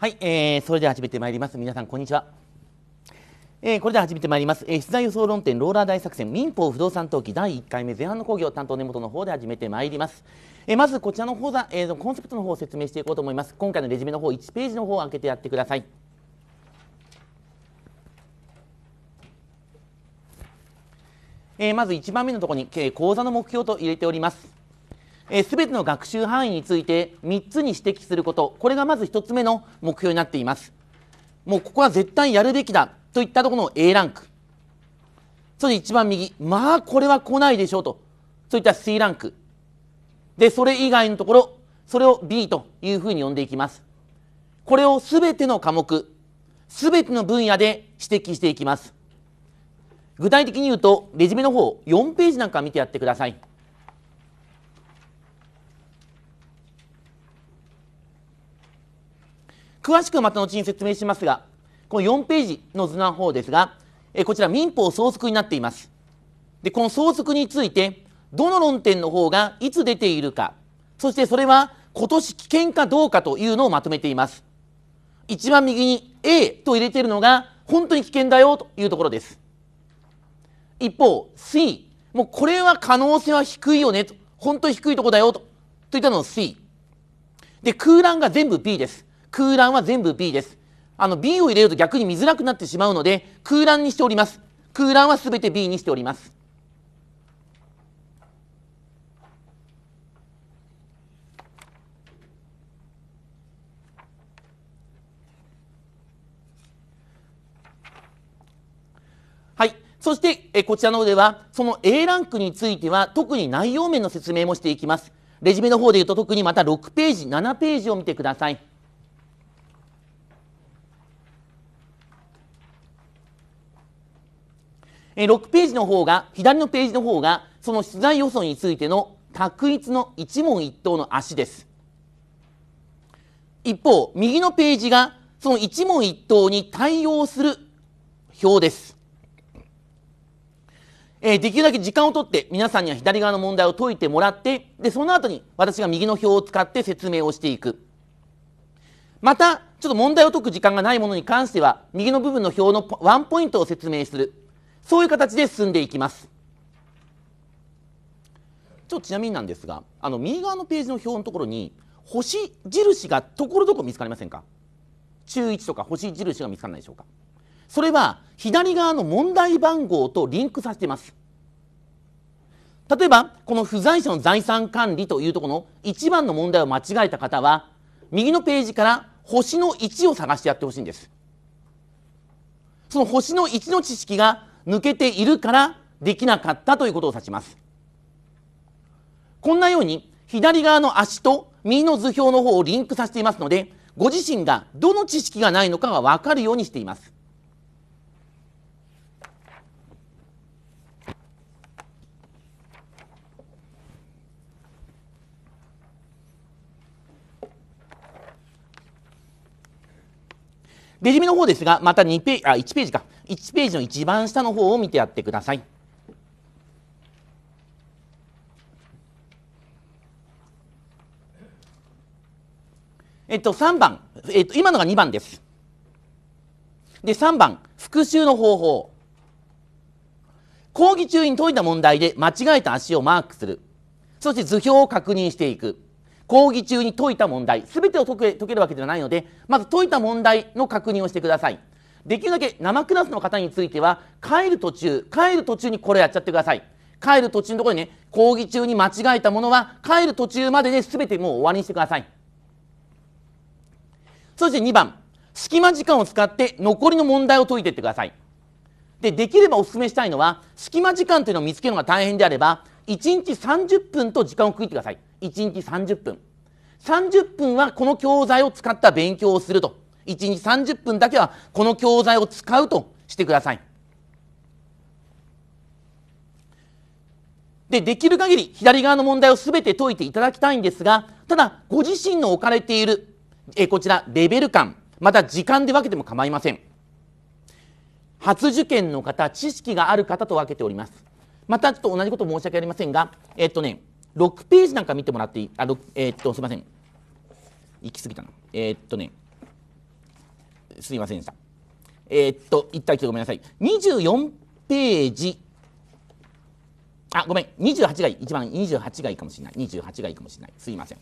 はい、えー、それでは始めてまいります。皆さん、こんにちは。えー、これでは始めてまいります。えー、出題予想論点ローラー大作戦民法不動産登記第1回目前半の講義を担当根本の方で始めてまいります。えー、まずこちらの講座、えー、コンセプトの方を説明していこうと思います。今回のレジュメの方1ページの方を開けてやってください。えー、まず1番目のところに、えー、講座の目標と入れております。えー、全ての学習範囲について3つに指摘することこれがまず1つ目の目標になっていますもうここは絶対やるべきだといったところの A ランクそれで一番右まあこれは来ないでしょうとそういった C ランクでそれ以外のところそれを B というふうに呼んでいきますこれをすべての科目すべての分野で指摘していきます具体的に言うとレジュメの方4ページなんか見てやってください詳しくまた後に説明しますが、この4ページの図の方ですが、えこちら民法相続になっています。で、この相続について、どの論点の方がいつ出ているか、そしてそれは今年危険かどうかというのをまとめています。一番右に A と入れているのが本当に危険だよというところです。一方 C、もうこれは可能性は低いよねと、本当に低いとこだよと、といったのを C。で、空欄が全部 B です。空欄は全部 B です。あの B を入れると逆に見づらくなってしまうので空欄にしております。空欄はすべて B にしております。はい。そして、えこちらの方では、その A ランクについては、特に内容面の説明もしていきます。レジュメの方で言うと、特にまた6ページ、7ページを見てください。え6ページの方が、左のページの方が、その出題予想についての択一の一問一答の足です。一方、右のページが、その一問一答に対応する表です。えできるだけ時間をとって皆さんには左側の問題を解いてもらってでその後に私が右の表を使って説明をしていくまたちょっと問題を解く時間がないものに関しては右の部分の表のワンポイントを説明するそういう形で進んでいきます。ちょっとちなみになんですが、あの右側のページの表のところに星印がところどころ見つかりませんか中1とか星印が見つからないでしょうかそれは左側の問題番号とリンクさせています例えばこの不在者の財産管理というとこの1番の問題を間違えた方は右のページから星の1を探してやってほしいんですその星の1の知識が抜けているからできなかったということを指しますこんなように左側の足と右の図表の方をリンクさせていますのでご自身がどの知識がないのかが分かるようにしていますデジメの方ですが、また2ページ、あ、1ページか。1ページの一番下の方を見てやってください。えっと、3番、えっと、今のが2番です。で、3番、復習の方法。講義中に解いた問題で間違えた足をマークする。そして図表を確認していく。講義中に解いた問題、全てを解け解けるわけではないので、まず解いた問題の確認をしてください。できるだけ生クラスの方については、帰る途中、帰る途中にこれやっちゃってください。帰る途中のところにね、講義中に間違えたものは、帰る途中までで、ね、全てもう終わりにしてください。そして2番、隙間時間を使って残りの問題を解いていってください。で、できればお勧めしたいのは、隙間時間というのを見つけるのが大変であれば、1日30分と時間を区切ってください。1日30分30分はこの教材を使った勉強をすると1日30分だけはこの教材を使うとしてくださいでできる限り左側の問題を全て解いていただきたいんですがただご自身の置かれているえこちらレベル感また時間で分けても構いません初受験の方知識がある方と分けておりますまたちょっと同じこと申し訳ありませんがえっとね6ページなんか見てもらっていいあ、えー、っとすいません行き過ぎたなえー、っとねすいませんでしたえー、っと一体ごめんなさい24ページあごめん28がいい一番28がいいかもしれない28がいいかもしれないすいません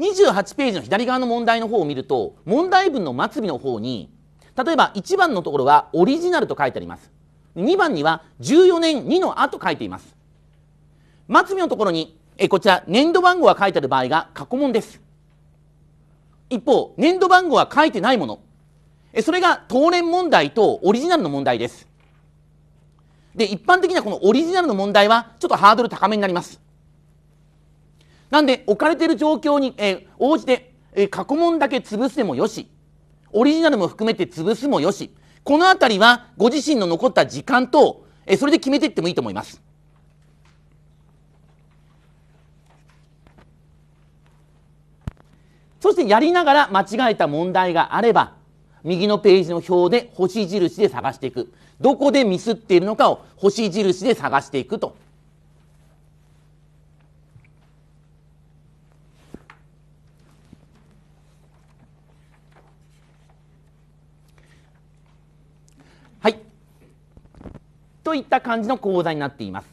28ページの左側の問題の方を見ると問題文の末尾の方に例えば1番のところはオリジナルと書いてあります2番には14年2のあと書いています。末尾のところに、えこちら年度番号が書いてある場合が過去問です。一方、年度番号は書いてないもの。えそれが当年問題とオリジナルの問題です。で、一般的にはこのオリジナルの問題はちょっとハードル高めになります。なんで、置かれている状況に、え応じて、え過去問だけ潰すでもよし、オリジナルも含めて潰すもよし、この辺りはご自身の残った時間とえそれで決めていってもいいと思います。そしてやりながら間違えた問題があれば右のページの表で星印で探していくどこでミスっているのかを星印で探していくとといった感じの講座になっています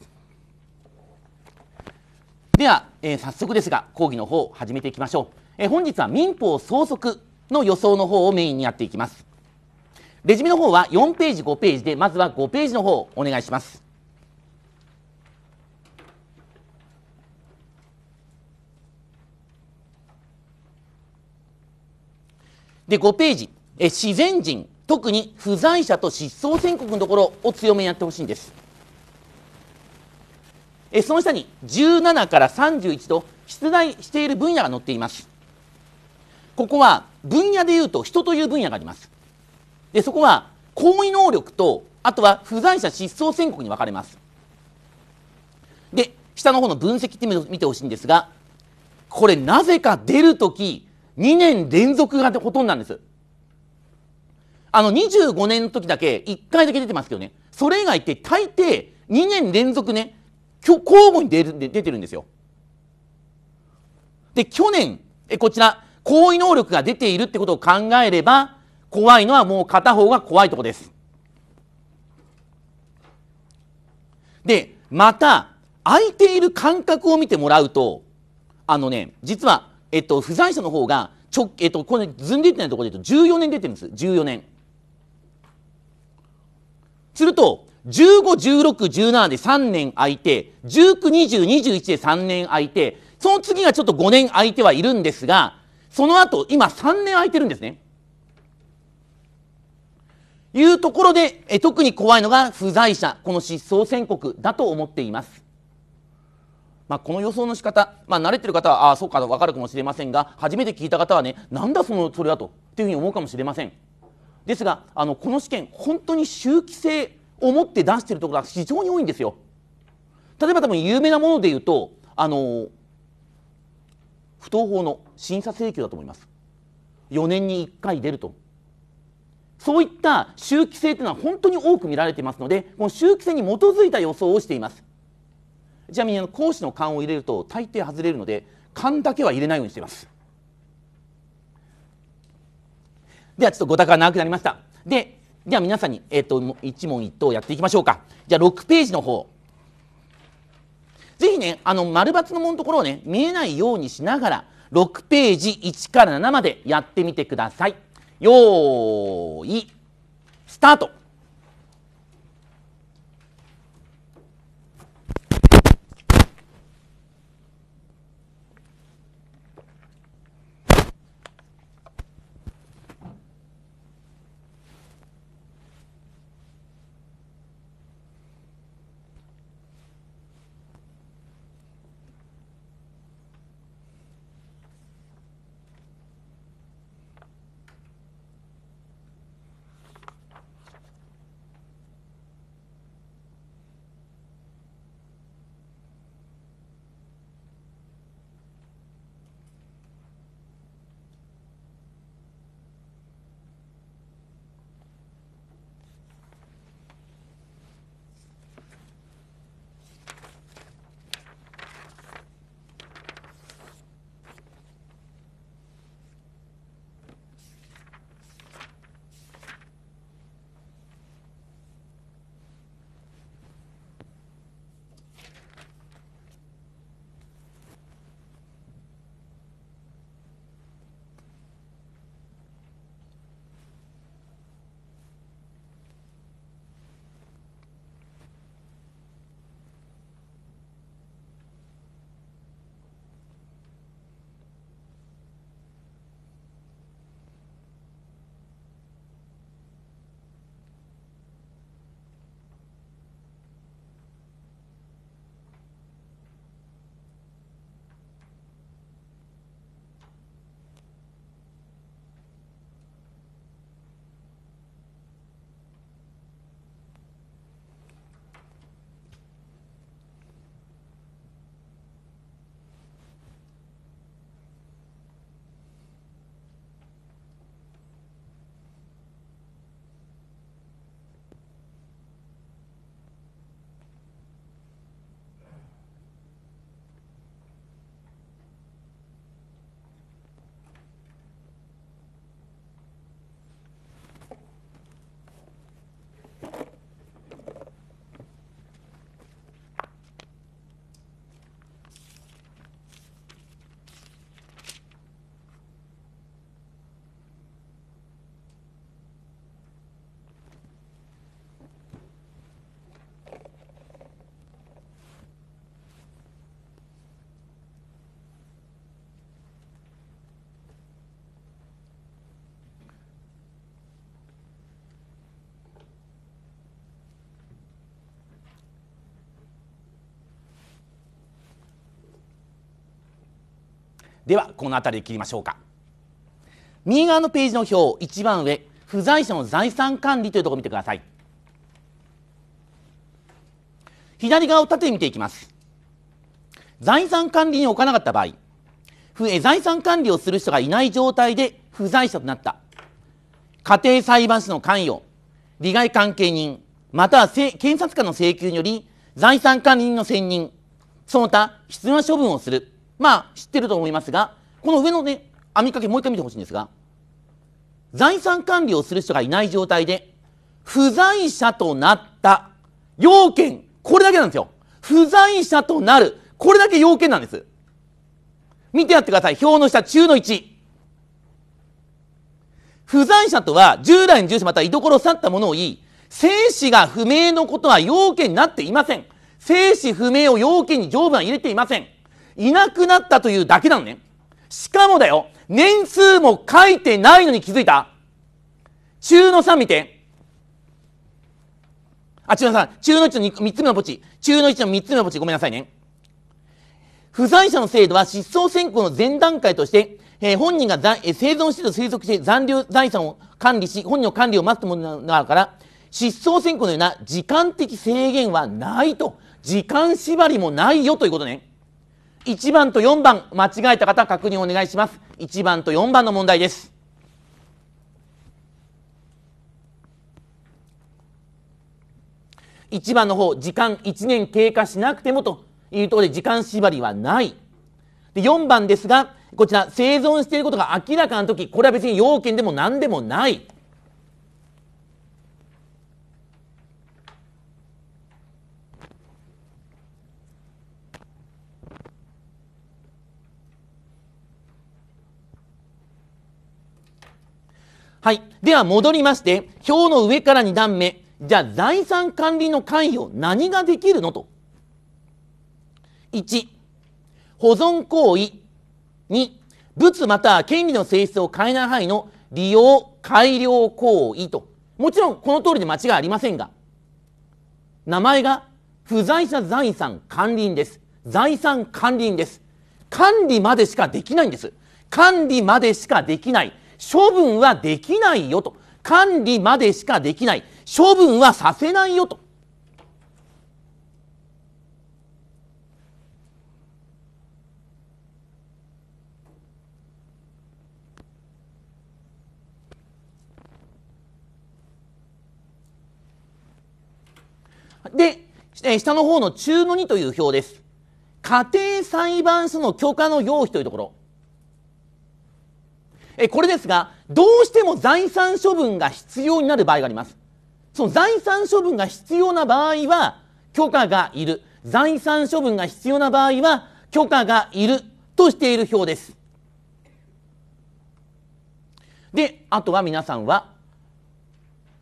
では、えー、早速ですが講義の方を始めていきましょう、えー、本日は民法総則の予想の方をメインにやっていきますレジュメの方は4ページ5ページでまずは5ページの方をお願いしますで5ページえ自然人特に不在者と失踪宣告のところを強めにやってほしいんですえその下に17から31と出題している分野が載っていますここは分野でいうと人という分野がありますでそこは行為能力とあとは不在者失踪宣告に分かれますで下の方の分析って見てほしいんですがこれなぜか出るとき2年連続がほとんどなんですあの、25年の時だけ1回だけ出てますけどね、それ以外って大抵2年連続ね、交互に出る出てるんですよ。で、去年、えこちら、行為能力が出ているってことを考えれば、怖いのはもう片方が怖いとこです。で、また、空いている感覚を見てもらうと、あのね、実は、えっと、不在者の方が、ちょえっと、これ、ずんでってないところで言うと、14年出てるんです。14年。すると、15、16、17で3年空いて、19、20、21で3年空いて、その次がちょっと5年空いてはいるんですが、その後、今3年空いてるんですね。いうところで、え特に怖いのが不在者、この失踪宣告だと思っています。まあ、この予想の仕方、まあ、慣れてる方は、ああ、そうか、わかるかもしれませんが、初めて聞いた方はね、なんだその、それだと、というふうに思うかもしれません。ですがあのこの試験本当に周期性を持って出しているところが非常に多いんですよ。例えば多分有名なもので言うとあの不当法の審査請求だと思います。4年に1回出るとそういった周期性というのは本当に多く見られていますのでこの周期性に基づいた予想をしていますちなみに講師の勘を入れると大抵外れるので勘だけは入れないようにしていますではちょっとごたが長くなりました。で、では皆さんに、えっ、ー、と、一問一答やっていきましょうか。じゃあ6ページの方。ぜひね、あの、丸抜のものところをね、見えないようにしながら、6ページ1から7までやってみてください。よーい、スタートではこの辺り切りましょうか右側のページの表一番上不在者の財産管理というところを見てください左側を縦に見ていきます財産管理に置かなかった場合財産管理をする人がいない状態で不在者となった家庭裁判所の関与利害関係人または検察官の請求により財産管理人の選任その他必要な処分をするまあ知ってると思いますがこの上のね網掛けもう一回見てほしいんですが財産管理をする人がいない状態で不在者となった要件これだけなんですよ不在者となるこれだけ要件なんです見てやってください表の下中の1不在者とは従来の住所また居所を去ったものを言い生死が不明のことは要件になっていません生死不明を要件に条文は入れていませんいなくなったというだけなのね。しかもだよ、年数も書いてないのに気づいた中の3見て。あ、中の3、中の1の3つ目のポチ。中の1の3つ目のポチ。ごめんなさいね。不在者の制度は失踪選考の前段階として、えー、本人が、えー、生存してと推測して残留財産を管理し、本人の管理を待つものなのから、失踪選考のような時間的制限はないと。時間縛りもないよということね。1番と4番間違えた方確認お願いします1番と4番の問題です1番の方時間1年経過しなくてもというところで時間縛りはないで4番ですがこちら生存していることが明らかな時これは別に要件でも何でもないはい。では戻りまして、表の上から2段目。じゃあ財産管理の関与何ができるのと。1、保存行為。2、物また権利の性質を変えない範囲の利用改良行為と。もちろんこの通りで間違いありませんが、名前が不在者財産管理です。財産管理です。管理までしかできないんです。管理までしかできない。処分はできないよと管理までしかできない処分はさせないよとで、え下の方の中の2という表です。家庭裁判所の許可の要否というところ。えこれですがどうしても財産処分が必要になる場合がありますその財産処分が必要な場合は許可がいる財産処分が必要な場合は許可がいるとしている表ですであとは皆さんは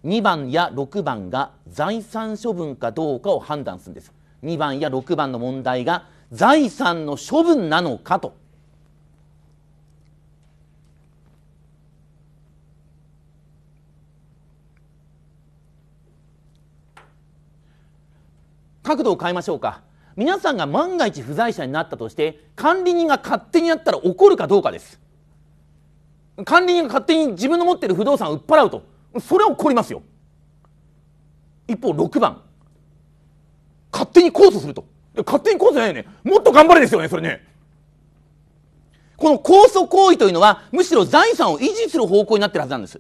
2番や6番が財産処分かどうかを判断するんです2番や6番の問題が財産の処分なのかと角度を変えましょうか皆さんが万が一不在者になったとして管理人が勝手にやったら怒るかどうかです管理人が勝手に自分の持ってる不動産を売っ払うとそれは怒りますよ一方6番勝手に控訴すると勝手に控訴じゃないよねもっと頑張れですよねそれねこの控訴行為というのはむしろ財産を維持する方向になってるはずなんです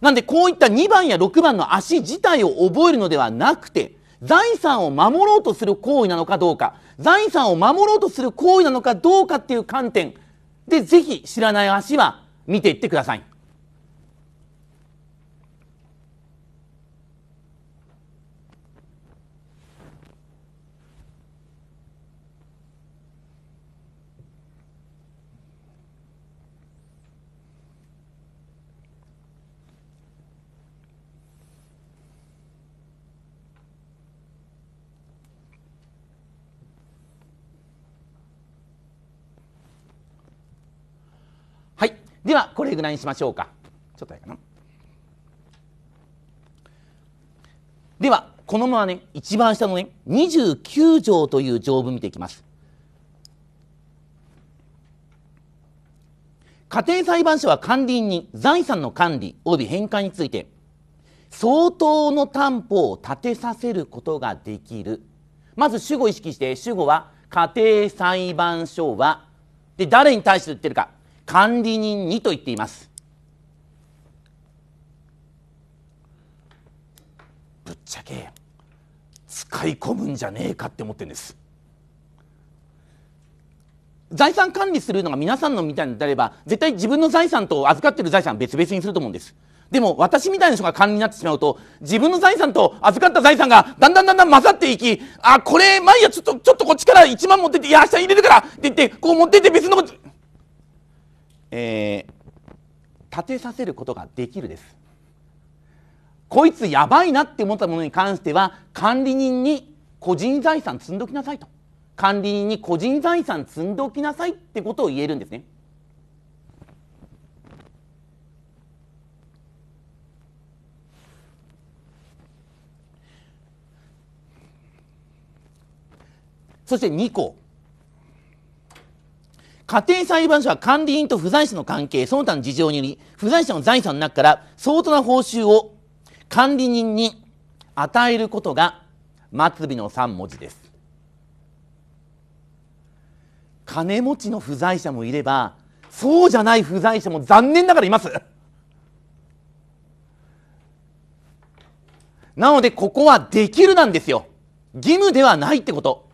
なんでこういった2番や6番の足自体を覚えるのではなくて財産を守ろうとする行為なのかどうか財産を守ろうとする行為なのかどうかっていう観点でぜひ知らない足は見ていってください。ではこれぐらいにしましょうかちょっとやかなではこのままね一番下のね29条という条文見ていきます家庭裁判所は管理人に財産の管理及び返還について相当の担保を立てさせることができるまず主語を意識して主語は家庭裁判所はで誰に対して言ってるか管理人にと言っています。ぶっちゃけ使い込むんじゃねえかって思ってんです財産管理するのが皆さんのみたいであれば絶対自分の財産と預かってる財産別々にすると思うんですでも私みたいな人が管理になってしまうと自分の財産と預かった財産がだんだんだんだん混ざっていきあこれ毎夜ちょっとちょっとこっちから1万持ってっていや明日入れるからって言ってこう持ってって別のことえー、立てさせることができるですこいつやばいなって思ったものに関しては管理人に個人財産積んどきなさいと管理人に個人財産積んどきなさいってことを言えるんですねそして2個家庭裁判所は管理人と不在者の関係、その他の事情により、不在者の財産の中から相当な報酬を管理人に与えることが末尾の3文字です。金持ちの不在者もいれば、そうじゃない不在者も残念ながらいます。なので、ここはできるなんですよ。義務ではないってこと。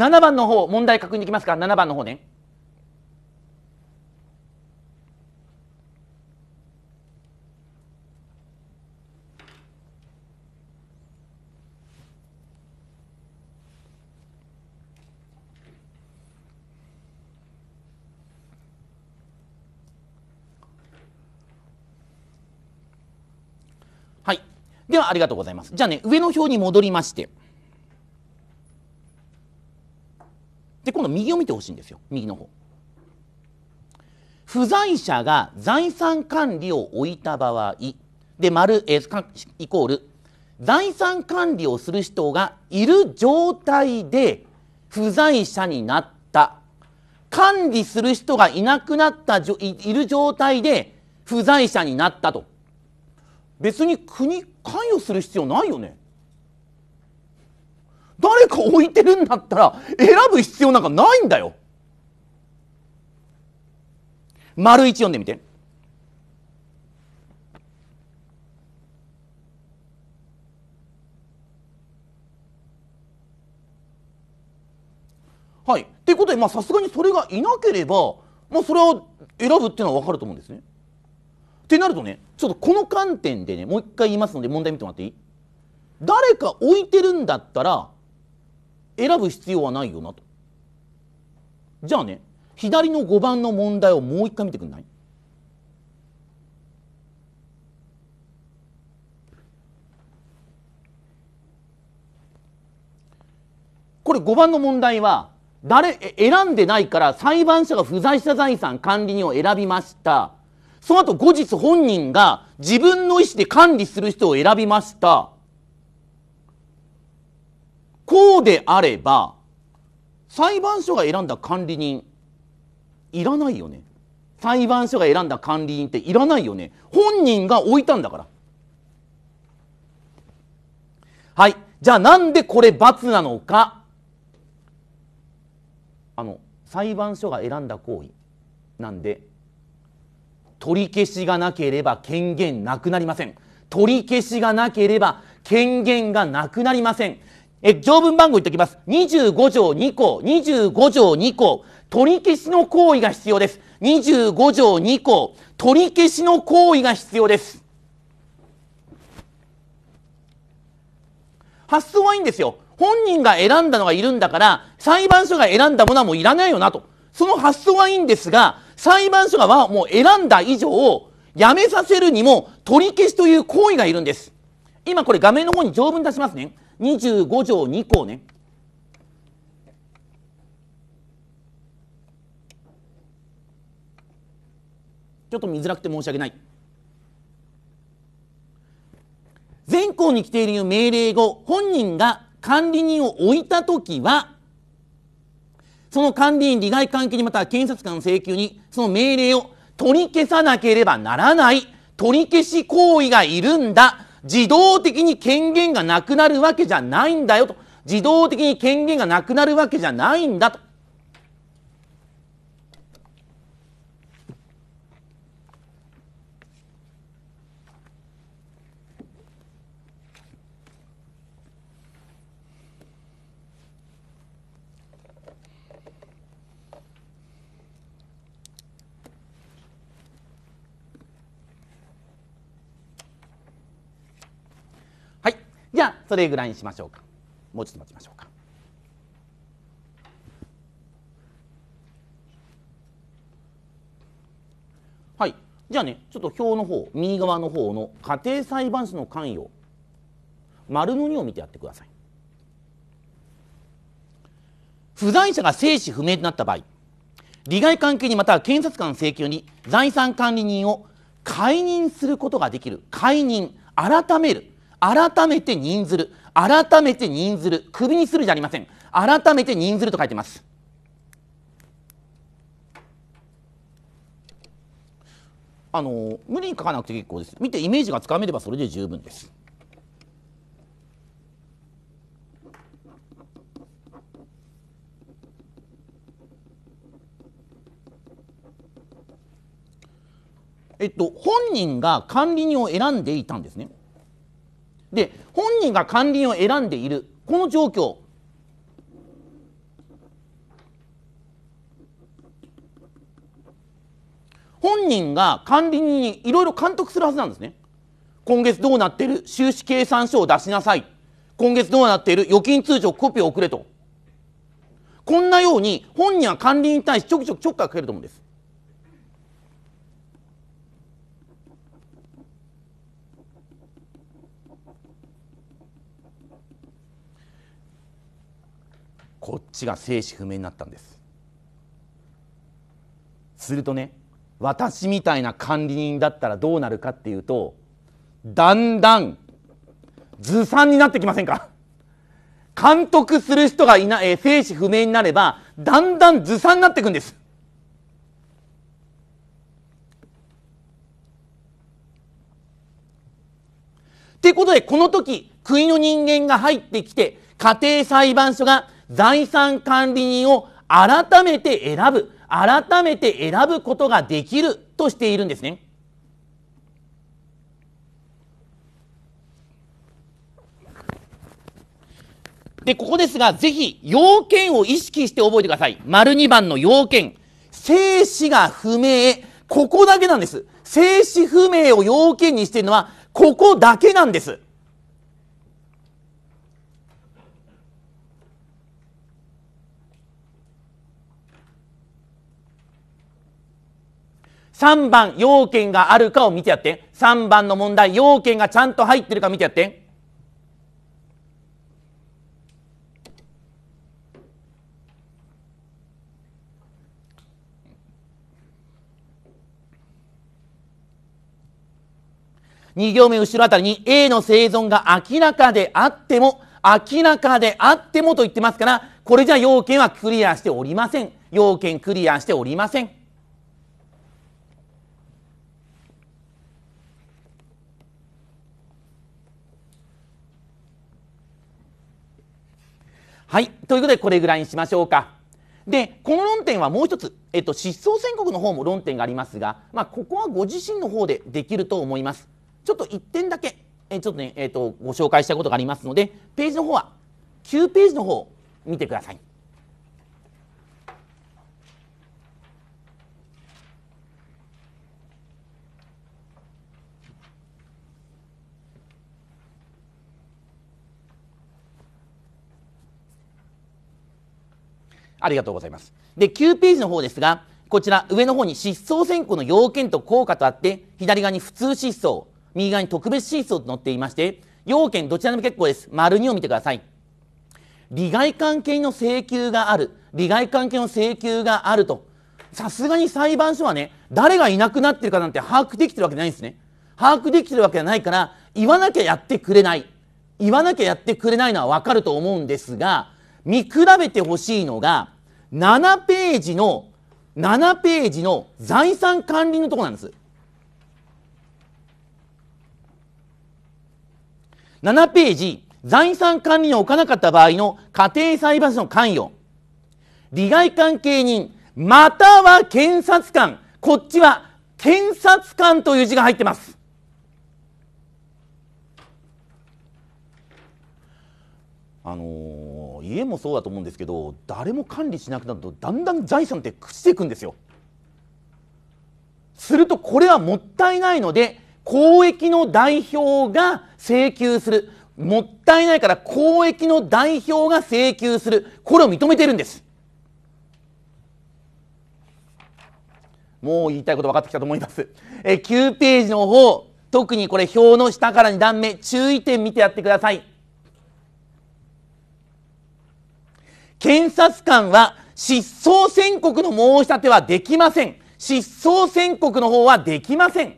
7番の方問題確認できますか7番の方ねはいではありがとうございますじゃあね上の表に戻りまして右を見てほしいんですよ右の方不在者が財産管理を置いた場合で丸、えイコール財産管理をする人がいる状態で不在者になった管理する人がいなくなったいる状態で不在者になったと別に国関与する必要ないよね誰か置いてるんだったら選ぶ必要なんかないんだよ丸一読んでみてはいということでさすがにそれがいなければ、まあ、それは選ぶっていうのは分かると思うんですね。ってなるとねちょっとこの観点でねもう一回言いますので問題見てもらっていい誰か置いてるんだったら選ぶ必要はないよなとじゃあね左の5番の問題をもう一回見てくんないこれ5番の問題は誰選んでないから裁判所が不在者財産管理人を選びましたその後後日本人が自分の意思で管理する人を選びましたこうであれば裁判所が選んだ管理人いらないよね裁判所が選んだ管理人っていらないよね本人が置いたんだからはいじゃあなんでこれ罰なのかあの裁判所が選んだ行為なんで取り消しがなければ権限なくなりません取り消しがなければ権限がなくなりませんえ、条文番号言っておきます。25条2項、25条2項、取り消しの行為が必要です。25条2項、取り消しの行為が必要です。発想はいいんですよ。本人が選んだのがいるんだから、裁判所が選んだものはもういらないよなと。その発想はいいんですが、裁判所がもう選んだ以上、やめさせるにも取り消しという行為がいるんです。今これ画面の方に条文出しますね。25条2項ね。ちょっと見づらくて申し訳ない。全項に来ている命令後、本人が管理人を置いたときは、その管理員利害関係にまたは検察官の請求にその命令を取り消さなければならない取り消し行為がいるんだ自動的に権限がなくなるわけじゃないんだよと自動的に権限がなくなるわけじゃないんだとじゃあそれぐらいにしましょうかもうちょっと待ちましょうかはいじゃあねちょっと表の方右側の方の家庭裁判所の関与丸の2を見てやってください不在者が生死不明となった場合利害関係にまたは検察官請求に財産管理人を解任することができる解任改める改めて任ずる改めて任ずる首にするじゃありません改めて任ずると書いてますあの無理に書かなくて結構です見てイメージがつかめればそれで十分ですえっと、本人が管理人を選んでいたんですね。で本人が管理人を選んでいるこの状況本人が管理人にいろいろ監督するはずなんですね今月どうなってる収支計算書を出しなさい今月どうなっている預金通帳コピーを送れとこんなように本人は管理人に対しちょくちょくちょっかいかけると思うんですこっちが生死不明になったんですするとね私みたいな管理人だったらどうなるかっていうとだんだんずさんになってきませんか監督する人がいない、えー、生死不明になればだんだんずさんになっていくんですっていうことでこの時国の人間が入ってきて家庭裁判所が財産管理人を改めて選ぶ改めて選ぶことができるとしているんですね。で、ここですが、ぜひ、要件を意識して覚えてください。丸2番の要件。生死が不明。ここだけなんです。生死不明を要件にしているのは、ここだけなんです。3番、要件があるかを見てやって3番の問題、要件がちゃんと入ってるか見てやって2行目後ろあたりに A の生存が明らかであっても、明らかであってもと言ってますから、これじゃ要件はクリアしておりません。要件クリアしておりません。はい。ということで、これぐらいにしましょうか。で、この論点はもう一つ、えっと、失踪宣告の方も論点がありますが、まあ、ここはご自身の方でできると思います。ちょっと1点だけ、えちょっとね、えっと、ご紹介したことがありますので、ページの方は9ページの方を見てください。ありがとうございます。で、9ページの方ですが、こちら上の方に失踪選考の要件と効果とあって、左側に普通失踪、右側に特別失踪と載っていまして、要件どちらでも結構です。丸2を見てください。利害関係の請求がある。利害関係の請求があると。さすがに裁判所はね、誰がいなくなってるかなんて把握できてるわけないんですね。把握できてるわけじゃないから、言わなきゃやってくれない。言わなきゃやってくれないのはわかると思うんですが、見比べてほしいのが、7ページの、7ページの財産管理のとこなんです。7ページ、財産管理に置かなかった場合の家庭裁判所の関与、利害関係人、または検察官、こっちは検察官という字が入ってます。あのー家もそうだと思うんですけど誰も管理しなくなるとだんだん財産って朽ちていくんですよするとこれはもったいないので公益の代表が請求するもったいないから公益の代表が請求するこれを認めてるんですもう言いたいこと分かってきたと思いますえ9ページの方特にこれ表の下から2段目注意点見てやってください検察官は失踪宣告の申し立てはできません。失踪宣告の方はできません。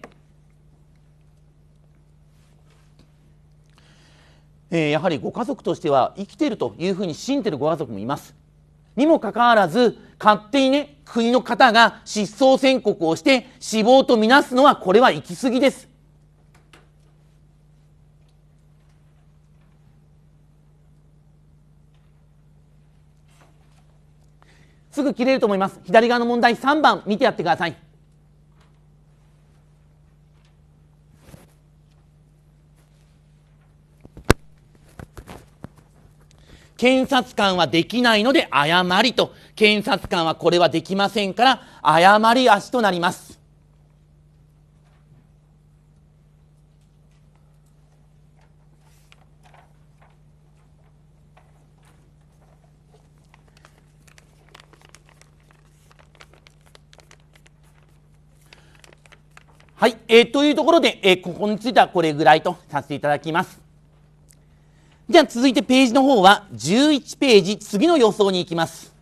えー、やはりご家族としては生きているというふうに信じているご家族もいます。にもかかわらず勝手にね国の方が失踪宣告をして死亡とみなすのはこれは行き過ぎです。すぐ切れると思います左側の問題3番見てやってください検察官はできないので誤りと検察官はこれはできませんから誤り足となりますはい、えー、というところで、えー、ここについてはこれぐらいとさせていただきます。じゃあ続いてページの方は11ページ、次の予想に行きます。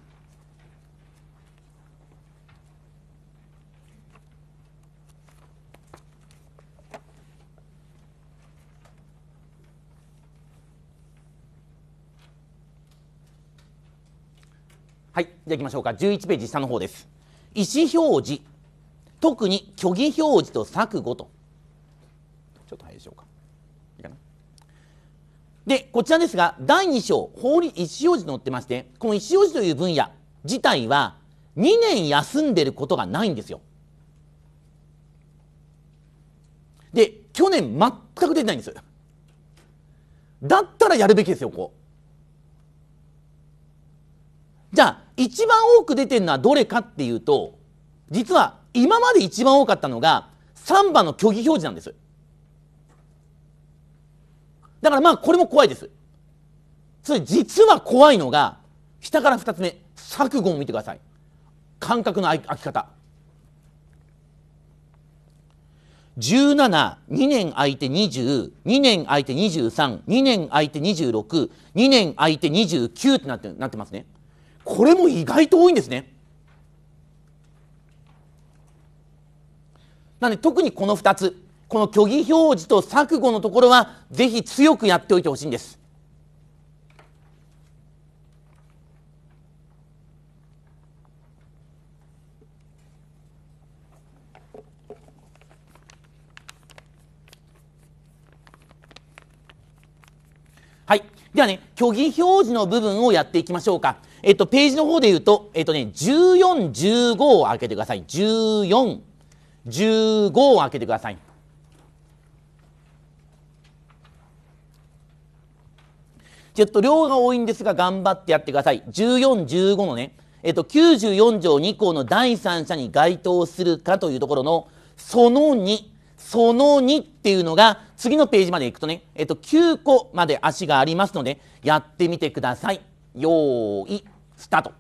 はい、じゃあ行きましょうか。11ページ下の方です。意思表示特に虚偽表示と錯誤とちょっと早いでしょうかでこちらですが第2章法律一用時に載ってましてこの一用示という分野自体は2年休んでることがないんですよで去年全く出てないんですだったらやるべきですよこうじゃあ一番多く出てるのはどれかっていうと実は今まで一番多かったのが3番の虚偽表示なんですだからまあこれも怖いですそれ実は怖いのが下から2つ目錯誤を見てください感覚の開き方172年空いて202年空いて232年空いて262年空いて29ってなってなってますねこれも意外と多いんですねなので特にこの2つこの虚偽表示と錯誤のところはぜひ強くやっておいてほしいんです。はい、ではね虚偽表示の部分をやっていきましょうか。えっと、ページの方で言うと、えっとね、14、15を開けてください。14、15を開けてくださいちょっと量が多いんですが頑張ってやってください1415のねえっと、94条2項の第三者に該当するかというところの、その2、その2っていうのが、次のページまでいくとね、えっと、9個まで足がありますので、やってみてください。用意、スタート。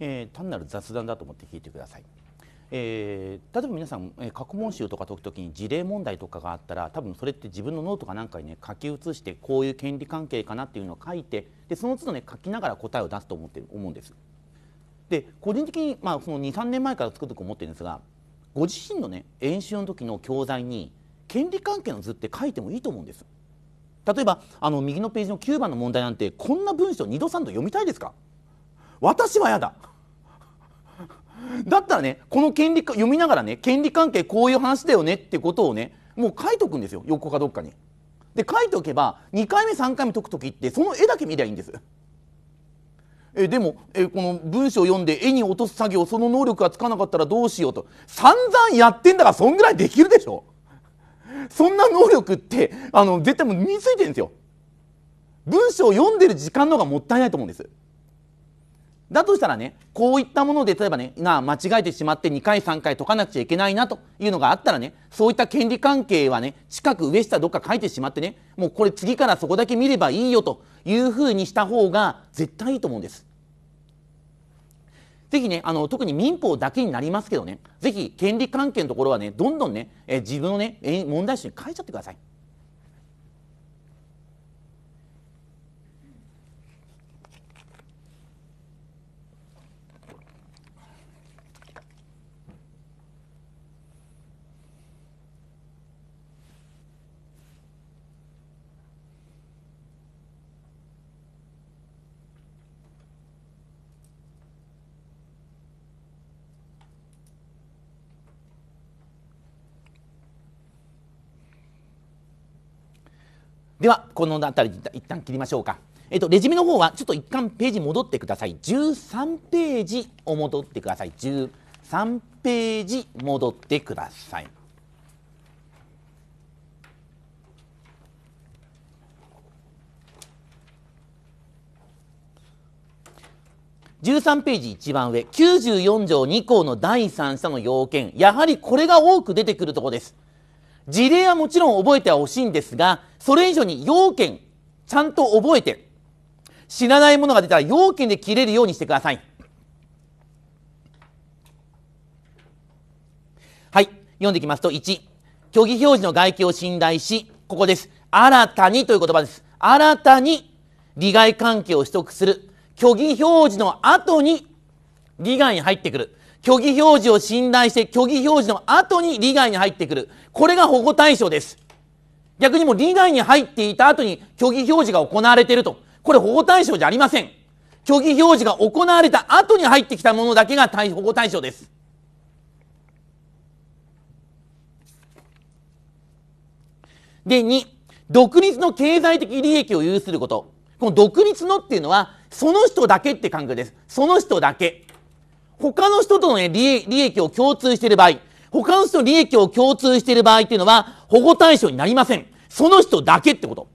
えー、単なる雑談だと思って聞いてください。えー、例えば皆さん、え過去問集とか解くときに事例問題とかがあったら多分それって自分のノートかなんかにね書き写してこういう権利関係かなっていうのを書いてでその都度ね書きながら答えを出すと思ってる思うんです。で個人的に、まあ、その23年前から作ると思ってるんですがご自身のね演習の時の教材に権利関係の図って書いてもいいと思うんです。例えばあの右のページの9番の問題なんてこんな文章2度3度読みたいですか私は嫌だだったらねこの権利読みながらね権利関係こういう話だよねってことをねもう書いとくんですよ横かどっかに。で書いておけば2回目3回目解く時ってその絵だけ見りゃいいんです。えでもえこの文章を読んで絵に落とす作業その能力がつかなかったらどうしようと散々やってんだからそんぐらいできるでしょそんな能力ってあの絶対もう身についてるんですよ文章を読んでる時間の方がもったいないと思うんですだとしたらねこういったもので例えばねな間違えてしまって2回3回解かなくちゃいけないなというのがあったらねそういった権利関係はね近く上下どっか書いてしまってねもうこれ次からそこだけ見ればいいよというふうにした方が絶対いいと思うんです。ぜひね、あの特に民法だけになりますけどね、ぜひ権利関係のところはね、どんどんね、え自分のね、問題集に書いちゃってください。ではこの辺りで一旦切りましょうか。えっと、レジュメの方はちょっと一旦ページ戻ってください。13ページを戻ってください。13ページ戻ってください。13ページ一番上94条2項の第三者の要件やはりこれが多く出てくるところです事例はもちろん覚えてはほしいんですがそれ以上に要件、ちゃんと覚えて、死なないものが出たら要件で切れるようにしてください。はい、読んでいきますと、1、虚偽表示の外形を信頼し、ここです。新たにという言葉です。新たに利害関係を取得する。虚偽表示の後に利害に入ってくる。虚偽表示を信頼して虚偽表示の後に利害に入ってくる。これが保護対象です。逆にもう利害に入っていた後に虚偽表示が行われていると。これ保護対象じゃありません。虚偽表示が行われた後に入ってきたものだけが保護対象です。で、2、独立の経済的利益を有すること。この独立のっていうのは、その人だけって感覚です。その人だけ。他の人との、ね、利益を共通している場合、他の人の利益を共通している場合っていうのは保護対象になりません。その人だけってこと。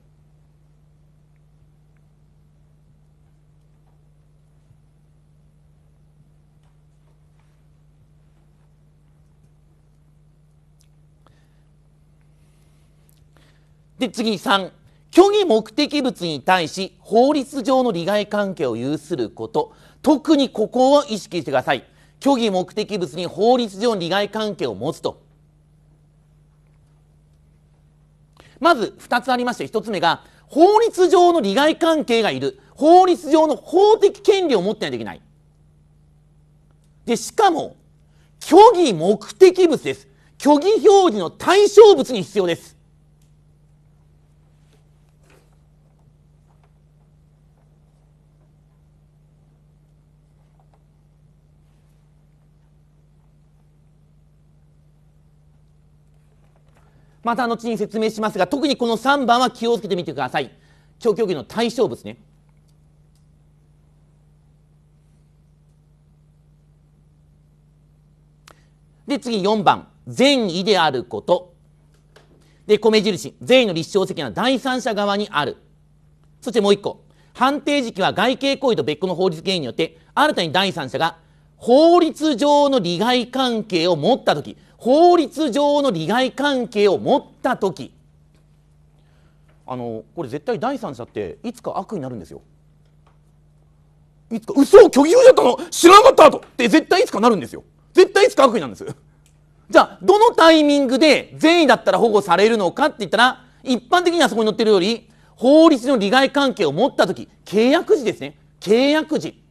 で、次3。虚偽目的物に対し法律上の利害関係を有すること。特にここを意識してください。虚偽目的物に法律上利害関係を持つと。まず2つありまして、1つ目が、法律上の利害関係がいる。法律上の法的権利を持ってないといけない。で、しかも、虚偽目的物です。虚偽表示の対象物に必要です。また後に説明しますが特にこの3番は気をつけてみてください長距離の対象物ねで次4番善意であることで米印善意の立証責任は第三者側にあるそしてもう1個判定時期は外形行為と別個の法律原因によって新たに第三者が法律上の利害関係を持った時法律上の利害関係を持った時あのこれ絶対第三者っていつか悪になるんですよいつか嘘を虚偽だったの知らなかったとって絶対いつかなるんですよ絶対いつか悪意なんですじゃあどのタイミングで善意だったら保護されるのかって言ったら一般的にはそこに載ってるより法律の利害関係を持った時契約時ですね契約時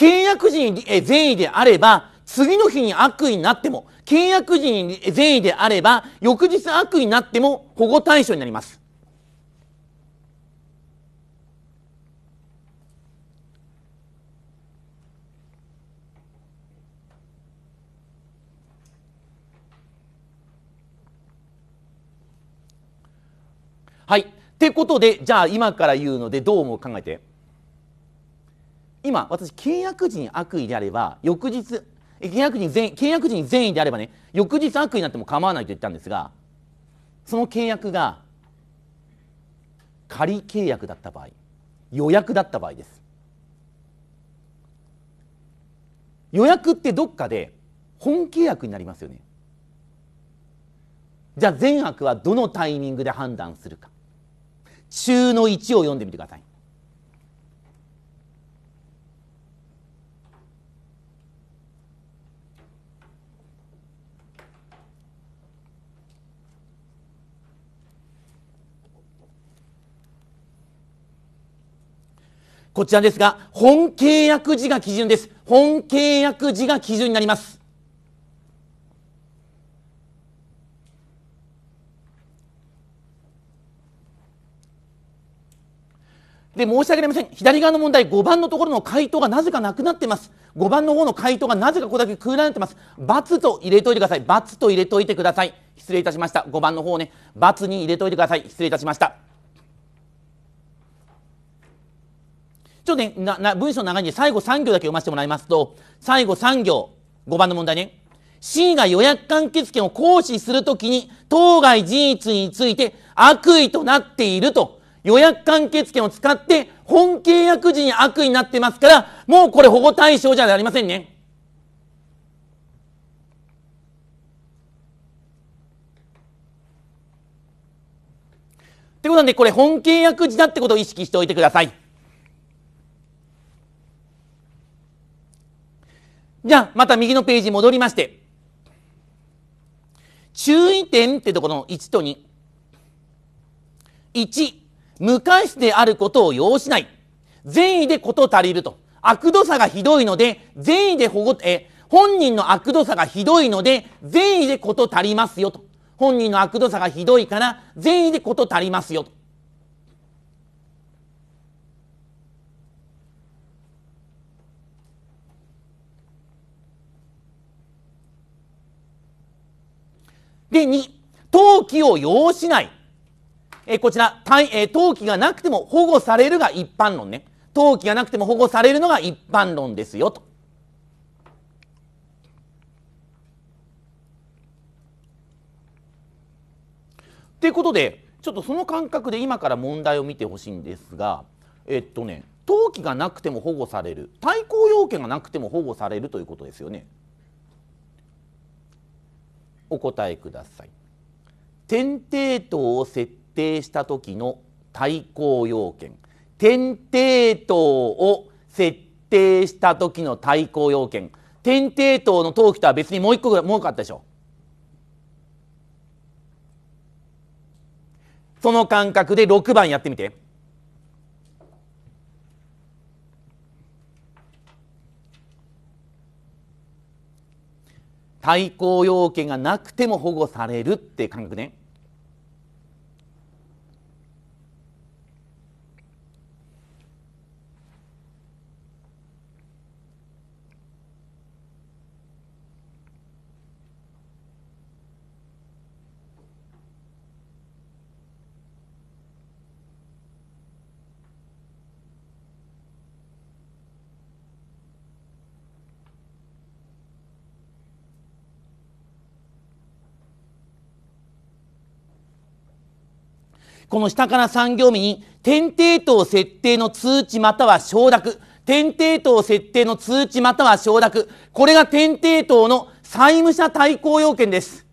契約時に善意であれば、次の日に悪意になっても、契約時に善意であれば、翌日悪意になっても保護対象になります。はい。ってことで、じゃあ今から言うので、どう思う考えて。今私契約人悪意であれば翌日契約人善契約人善意であればね翌日悪意になっても構わないと言ったんですがその契約が仮契約だった場合予約だった場合です予約ってどっかで本契約になりますよねじゃあ善悪はどのタイミングで判断するか中の1を読んでみてくださいこちらですが、本契約時が基準です。本契約時が基準になります。で、申し訳ありません。左側の問題、5番のところの回答がなぜかなくなってます。5番の方の回答がなぜかここだけ空欄になってます。×と入れといてください。×と入れといてください。失礼いたしました。5番の方ね、×に入れといてください。失礼いたしました。ちょっとね、なな文章の中に最後3行だけ読ませてもらいますと、最後3行、5番の問題ね。C が予約完結権を行使するときに、当該事実について悪意となっていると、予約完結権を使って本契約時に悪意になってますから、もうこれ保護対象じゃありませんね。ということなんで、これ本契約時だってことを意識しておいてください。じゃあ、また右のページ戻りまして、注意点ってところの1と2。1、無関心であることを要しない。善意で事足りると。悪度差がひどいので、善意で保護、え、本人の悪度差がひどいので、善意で事足りますよと。本人の悪度差がひどいから、善意で事足りますよと。で、2、登記を要しない。えこちら、え登記がなくても保護されるが一般論ね。登記がなくても保護されるのが一般論ですよ、と。ということで、ちょっとその感覚で今から問題を見てほしいんですが、えっとね、登記がなくても保護される、対抗要件がなくても保護されるということですよね。お答えください。点定等を設定した時の対抗要件点定等を設定した時の対抗要件点定等の登記とは別にもう一個がらもうったでしょその感覚で6番やってみて。対抗要件がなくても保護されるって感覚ねこの下から3行目に、点定等設定の通知または承諾。点定等設定の通知または承諾。これが点定等の債務者対抗要件です。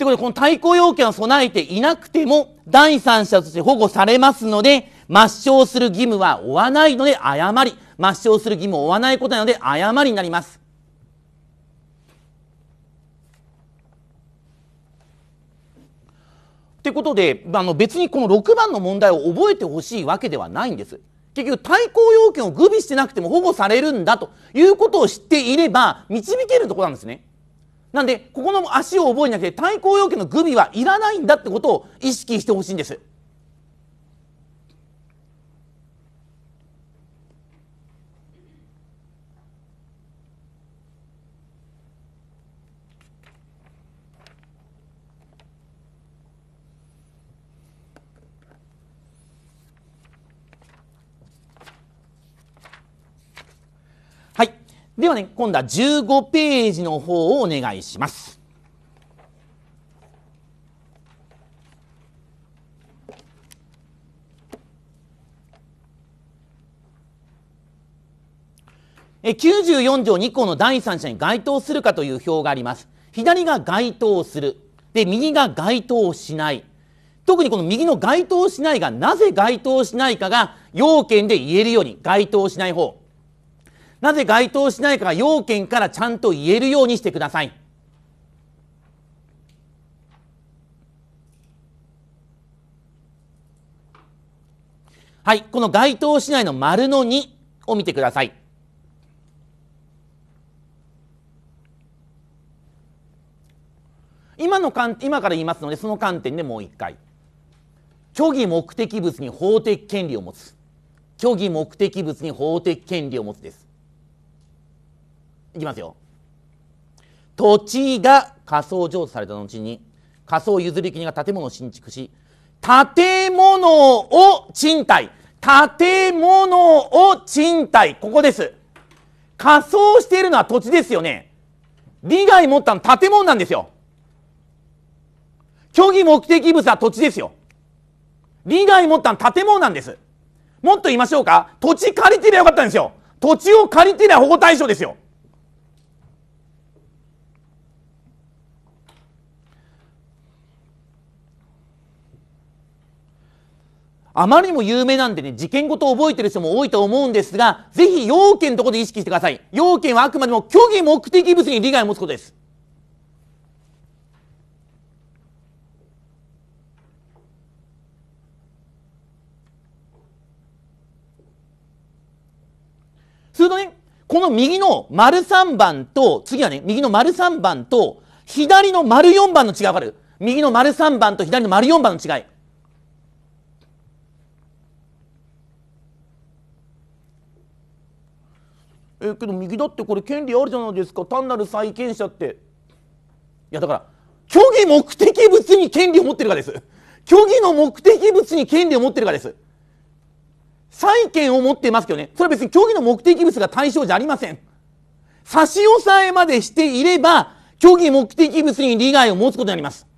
ということで、この対抗要件を備えていなくても、第三者として保護されますので、抹消する義務は負わないので誤り。抹消する義務を負わないことなので誤りになります。ということで、あの別にこの6番の問題を覚えてほしいわけではないんです。結局対抗要件を具備してなくても保護されるんだということを知っていれば導けるところなんですね。なんでここの足を覚えなきゃ、対抗要件のグミはいらないんだってことを意識してほしいんですではね、今度は15ページの方をお願いします。94条2項の第三者に該当するかという表があります。左が該当する。で、右が該当しない。特にこの右の該当しないがなぜ該当しないかが要件で言えるように該当しない方。なぜ該当しないかが要件からちゃんと言えるようにしてください。はい、この該当しないの丸の2を見てください。今のかん今から言いますのでその観点でもう一回虚偽目的物に法的権利を持つ虚偽目的物に法的権利を持つですいきますよ土地が仮想譲渡された後に仮想譲り金が建物を新築し建物を賃貸建物を賃貸ここです仮想しているのは土地ですよね利害持ったの建物なんですよ虚偽目的物は土地ですよ利害持ったの建物なんですもっと言いましょうか土地借りてりゃよかったんですよ土地を借りてりゃ保護対象ですよあまりにも有名なんでね、事件ごと覚えてる人も多いと思うんですが、ぜひ要件のところで意識してください。要件はあくまでも虚偽目的物に利害を持つことです。するとね、この右の丸3番と、次はね、右の丸3番と、左の丸4番の違いわかる右の丸3番と左の丸4番の違い。えけど右だってこれ権利あるじゃないですか単なる債権者っていやだから虚偽目的物に権利を持ってるかです虚偽の目的物に権利を持ってるかです債権を持ってますけどねそれは別に虚偽の目的物が対象じゃありません差し押さえまでしていれば虚偽目的物に利害を持つことになります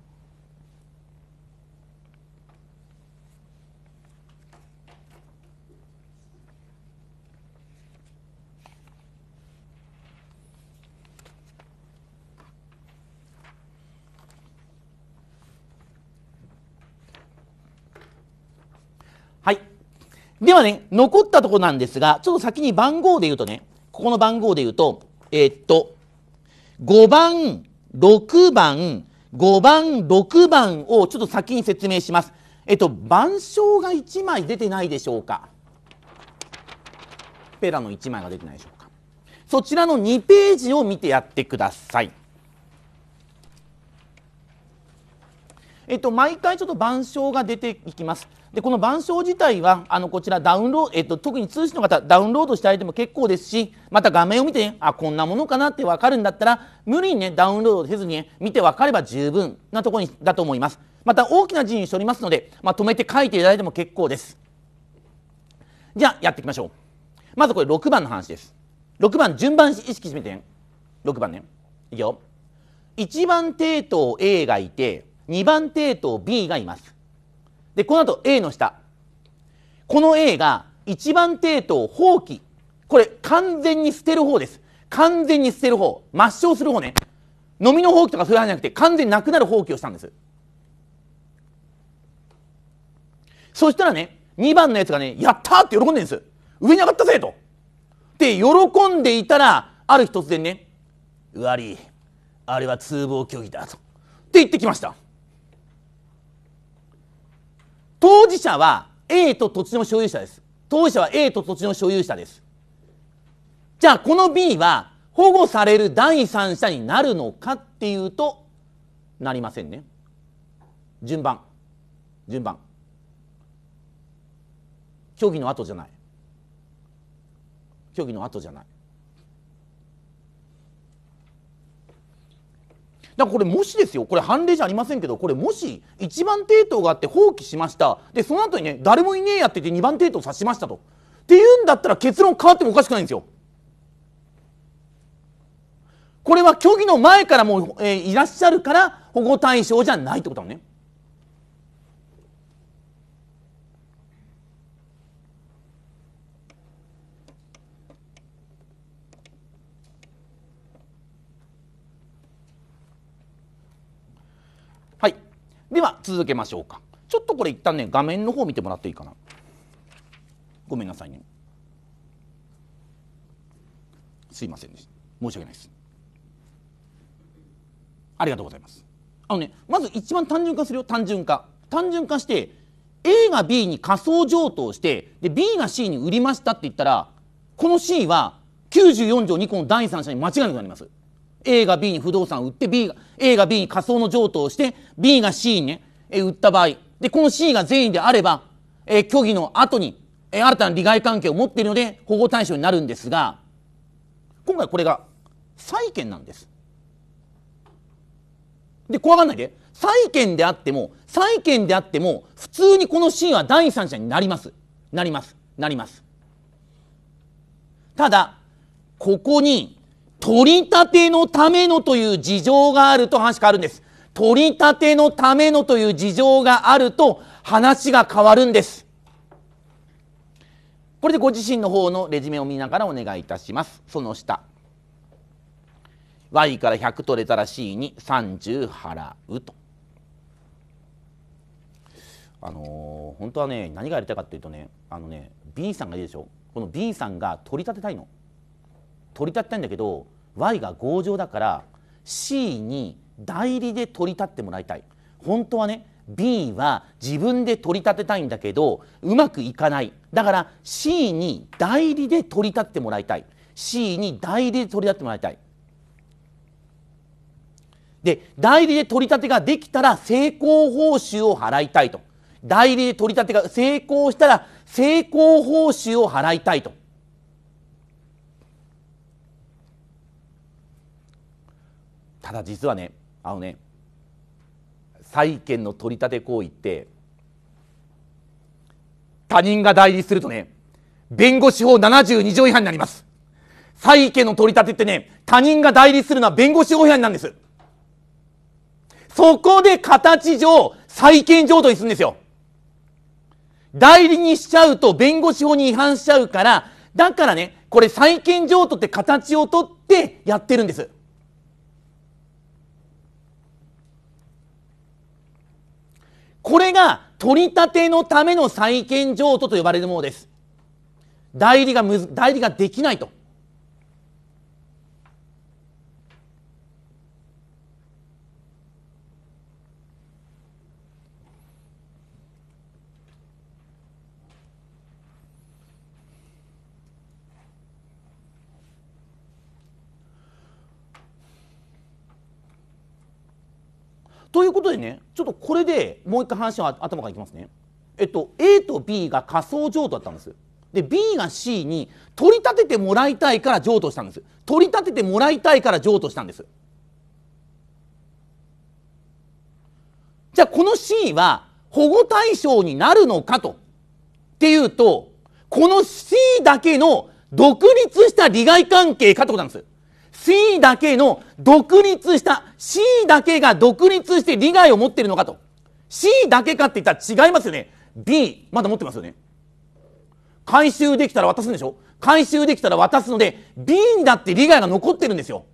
ではね、残ったとこなんですが、ちょっと先に番号で言うとね、ここの番号で言うと、えー、っと、5番、6番、5番、6番をちょっと先に説明します。えっと、板書が1枚出てないでしょうか。ペラの1枚が出てないでしょうか。そちらの2ページを見てやってください。えっと、毎回ちょっと板書が出ていきます。でこの板書自体はあのこちらダウンロード、えっと、特に通信の方ダウンロードしてあげても結構ですしまた画面を見て、ね、あこんなものかなって分かるんだったら無理にねダウンロードせずに、ね、見て分かれば十分なところにだと思いますまた大きな字にしておりますので、まあ、止めて書いていただいても結構ですじゃあやっていきましょうまずこれ6番の話です6番順番意識してみて、ね、6番ねいくよ一番抵当 A がいて2番抵当 B がいますでこの後 A の下この A が1番抵当放棄これ完全に捨てる方です完全に捨てる方抹消する方ね飲みの放棄とかそういう話じゃなくて完全なくなる放棄をしたんですそしたらね2番のやつがねやったーって喜んでるんです上に上がったぜとって喜んでいたらある日突然ね「悪いりあれは通報虚偽だ」とって言ってきました当事者は A と土地の所有者です当事者は A と土地の所有者ですじゃあこの B は保護される第三者になるのかっていうとなりませんね順番順番虚偽の後じゃない虚偽の後じゃないだからこれもしですよこれ判例じゃありませんけどこれもし1番抵当があって放棄しましたでその後にね誰もいねえやって言って2番抵当さしましたとっていうんだったら結論変わってもおかしくないんですよこれは虚偽の前からもう、えー、いらっしゃるから保護対象じゃないってことなのねでは続けましょうかちょっとこれ一旦ね画面の方見てもらっていいかなごめんなさいねすいませんでした申し訳ないですありがとうございますあのねまず一番単純化するよ単純化単純化して A が B に仮想譲渡してで B が C に売りましたって言ったらこの C は94条2項の第三者に間違いなくなります A が B に不動産を売って B が A が B に仮想の譲渡をして B が C にね、え売った場合でこの C が善意であれば、え虚偽の後に、え新たな利害関係を持っているので保護対象になるんですが今回これが債権なんです。で怖がんないで債権であっても債権であっても普通にこの C は第三者になりますなりますなりますただここに取り立てのためのという事情があると話変わるんです。取り立てのためのという事情があると話が変わるんです。これでご自身の方のレジュメを見ながらお願いいたします。その下。y から100取れたら c に30払うと。あのー、本当はね何がやりたいかっていうとねあのね B さんがいいでしょこの B さんが取り立てたいの取り立てたいんだけど Y が強情だから C に代理で取り立ってもらいたい本当はね B は自分で取り立てたいんだけどうまくいかないだから C に代理で取り立ってもらいたい C に代理で取り立ってもらいたいで代理で取り立てができたら成功報酬を払いたいと代理で取り立てが成功したら成功報酬を払いたいとただ実はねあのね債権の取り立て行為って他人が代理するとね弁護士法72条違反になります債権の取り立てってね他人が代理するのは弁護士法違反なんですそこで形上債権譲渡にするんですよ代理にしちゃうと弁護士法に違反しちゃうからだからねこれ債権譲渡って形をとってやってるんですこれが取り立てのための債権譲渡と呼ばれるものです代理が代理ができないとということでねちょっとこれでもう一回話を頭からいきますね。えっと A と B が仮想譲渡だったんです。で B が C に取り立ててもらいたいから譲渡したんです。取り立ててもらいたいから譲渡したんです。じゃあこの C は保護対象になるのかとっていうとこの C だけの独立した利害関係かってことなんです。C だけの独立した C だけが独立して利害を持っているのかと C だけかって言ったら違いますよね B まだ持ってますよね回収できたら渡すんでしょ回収できたら渡すので B にだって利害が残ってるんですよ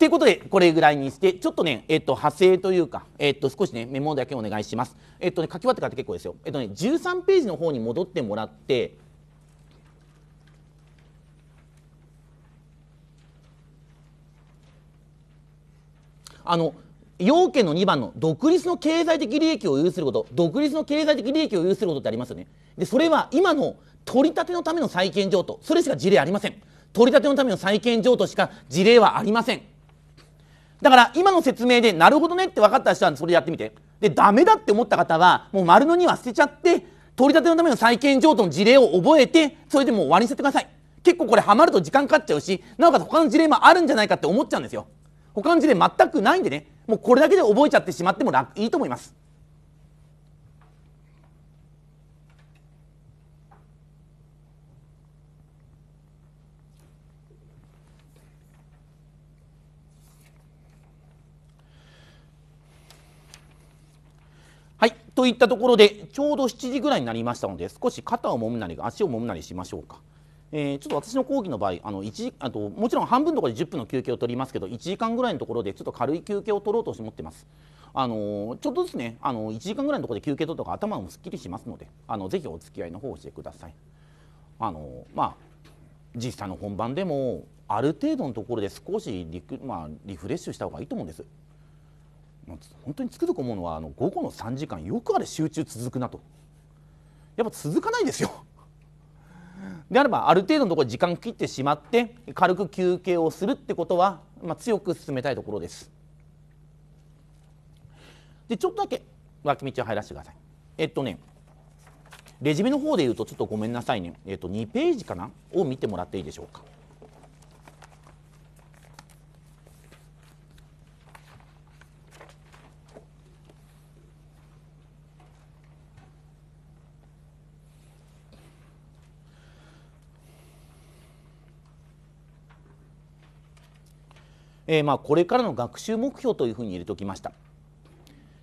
ということで、これぐらいにして、ちょっとね、えっ、と、派生というか、えっ、と、少しね、メモだけお願いします。えっ、とね、書き終わってから結構ですよ。えっ、とね、13ページの方に戻ってもらって、あの、要件の2番の独立の経済的利益を有すること独立の経済的利益を有することってありますよねでそれは今の取り立てのための債権譲渡それしか事例ありません取り立てのための債権譲渡しか事例はありませんだから今の説明でなるほどねって分かった人はそれやってみてでダメだって思った方はもう丸の2は捨てちゃって取り立てのための債権譲渡の事例を覚えてそれでもう終わりにしてください結構これハマると時間かかっちゃうしなおかつ他の事例もあるんじゃないかって思っちゃうんですよ他の事例全くないんでねもうこれだけで覚えちゃってしまってもいいと思いますといったところでちょうど7時ぐらいになりましたので少し肩を揉むなり足を揉むなりしましょうか。えー、ちょっと私の講義の場合あの1あともちろん半分とかで10分の休憩を取りますけど1時間ぐらいのところでちょっと軽い休憩を取ろうと思ってます。あのちょっとずつねあの1時間ぐらいのところで休憩ととか頭もすっきりしますのであのぜひお付き合いの方をしてください。あのまあ、実際の本番でもある程度のところで少しリ,、ク、まあ、リフレッシュした方がいいと思うんです。本当につくづく思うのはあの午後の3時間よくあれ集中続くなとやっぱ続かないですよ。であればある程度のところ時間切ってしまって軽く休憩をするってことは、まあ、強く進めたいところです。でちょっとだけ脇道を入らせてください。えっとねレジュメの方で言うとちょっとごめんなさいね、えっと、2ページかなを見てもらっていいでしょうか。えー、まあこれからの学習目標というふうに入れておきました。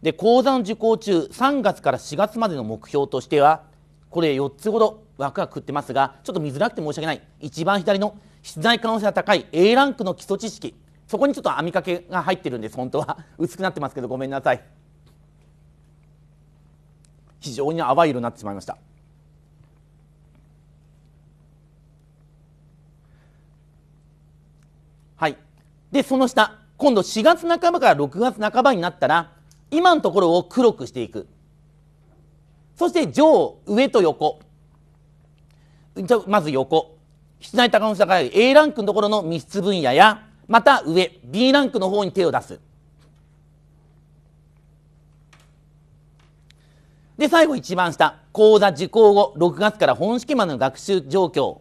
で講座の受講中3月から4月までの目標としてはこれ4つほど枠がくってますがちょっと見づらくて申し訳ない一番左の出題可能性が高い A ランクの基礎知識そこにちょっと網掛けが入ってるんです本当は 薄くなってますけどごめんなさい非常に淡い色になってしまいましたでその下今度4月半ばから6月半ばになったら今のところを黒くしていくそして上上と横じゃまず横室内高の高い A ランクのところの密室分野やまた上 B ランクの方に手を出すで最後一番下講座受講後6月から本式までの学習状況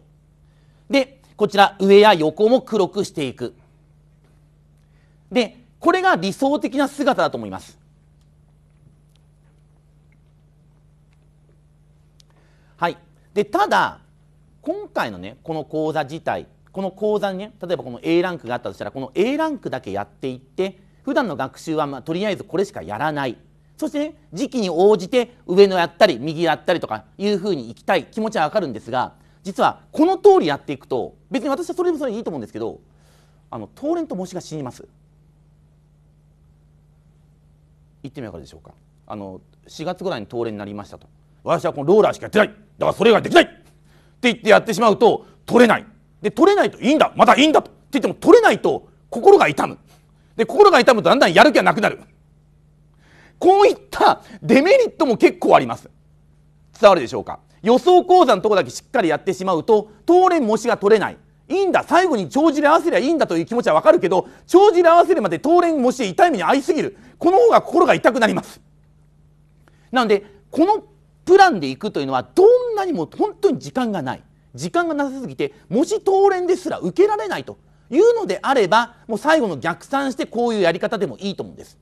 でこちら上や横も黒くしていくでこれが理想的な姿だと思いますはいでただ今回のねこの講座自体この講座にね例えばこの A ランクがあったとしたらこの A ランクだけやっていって普段の学習はまあとりあえずこれしかやらないそして、ね、時期に応じて上のやったり右やったりとかいうふうにいきたい気持ちはわかるんですが実はこの通りやっていくと別に私はそれもそれでいいと思うんですけどあのトーレ模試が死にます。言ってみかでしょうかあの4月ぐらいに東レになりましたと私はこのローラーしかやってないだからそれができないって言ってやってしまうと取れないで取れないといいんだまたいいんだとって言っても取れないと心が痛むで心が痛むとだんだんやる気がなくなるこういったデメリットも結構あります伝わるでしょうか予想講座のとこだけしっかりやってしまうと当連模試が取れないいいんだ最後に帳尻合わせりゃいいんだという気持ちはわかるけど帳尻合わせるまで当連もして痛い目に遭いすぎるこの方が心が痛くなりますなのでこのプランでいくというのはどんなにも本当に時間がない時間がなさすぎてもし当連ですら受けられないというのであればもう最後の逆算してこういうやり方でもいいと思うんです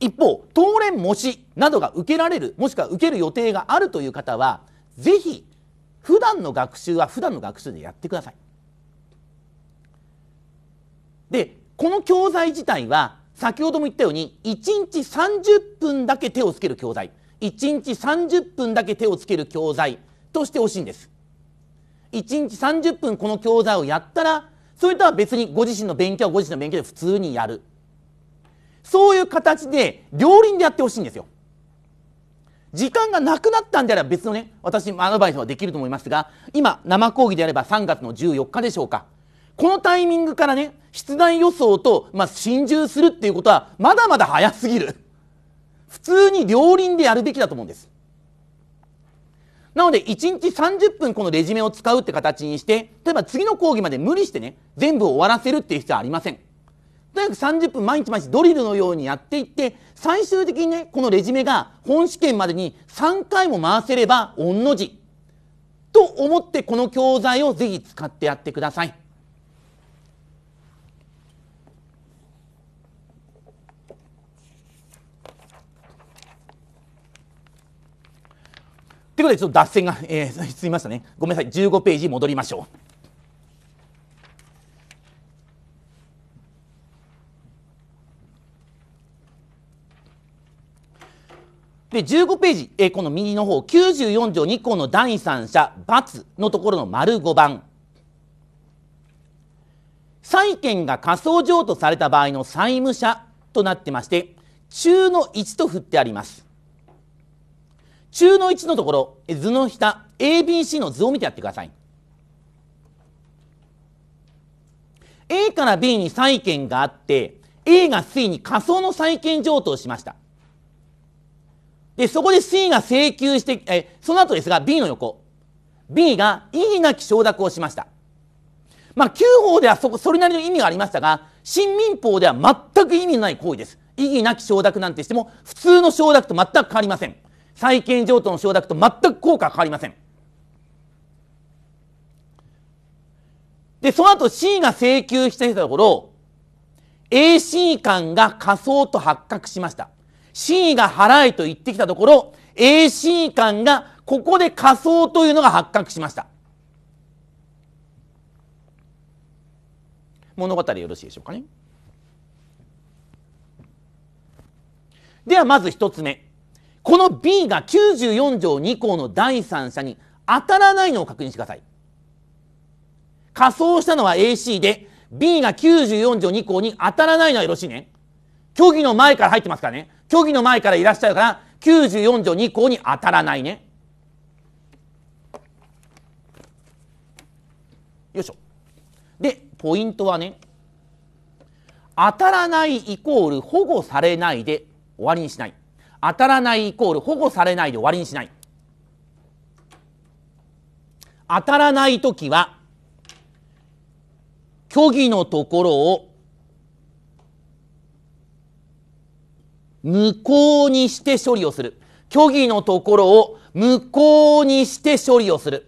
一方当連模試などが受けられるもしくは受ける予定があるという方は是非普段の学習は普段の学習でやってください。でこの教材自体は先ほども言ったように1日30分だけ手をつける教材1日30分だけ手をつける教材としてほしいんです1日30分この教材をやったらそれとは別にご自身の勉強はご自身の勉強で普通にやるそういう形で両輪でやってほしいんですよ時間がなくなったんであれば別のね私アドバイスはできると思いますが今生講義であれば3月の14日でしょうかこのタイミングからね出題予想と、まあ、心中するっていうことはまだまだ早すぎる普通に両輪でやるべきだと思うんですなので1日30分このレジュメを使うって形にして例えば次の講義まで無理してね全部終わらせるっていう必要はありませんとにかく30分毎日毎日ドリルのようにやっていって最終的にねこのレジュメが本試験までに3回も回せれば御の字と思ってこの教材をぜひ使ってやってください。ということでちょっと脱線が、えー、進 みましたねごめんなさい15ページ戻りましょう。で、15ページ、えー、この右の方、94条2項の第三者、×のところの丸5番。債権が仮想譲渡された場合の債務者となってまして、中の1と振ってあります。中の1のところ、図の下、ABC の図を見てやってください。A から B に債権があって、A がついに仮想の債権譲渡をしました。で、そこで C が請求して、えその後ですが B の横。B が意義なき承諾をしました。まあ、旧法ではそこ、それなりの意味がありましたが、新民法では全く意味のない行為です。意義なき承諾なんてしても、普通の承諾と全く変わりません。債権譲渡の承諾と全く効果は変わりません。で、その後 C が請求していたところ、AC 間が仮想と発覚しました。C が払えと言ってきたところ、AC 感がここで仮想というのが発覚しました。物語よろしいでしょうかね。ではまず一つ目。この B が94条2項の第三者に当たらないのを確認してください。仮想したのは AC で、B が94条2項に当たらないのはよろしいね。虚偽の前から入ってますからね。虚偽の前からいらっしゃるから94条2項に当たらないねよいしょでポイントはね当たらないイコール保護されないで終わりにしない当たらないイコール保護されないで終わりにしない当たらない時は虚偽のところを無効にして処理をする。虚偽のところを無効にして処理をする。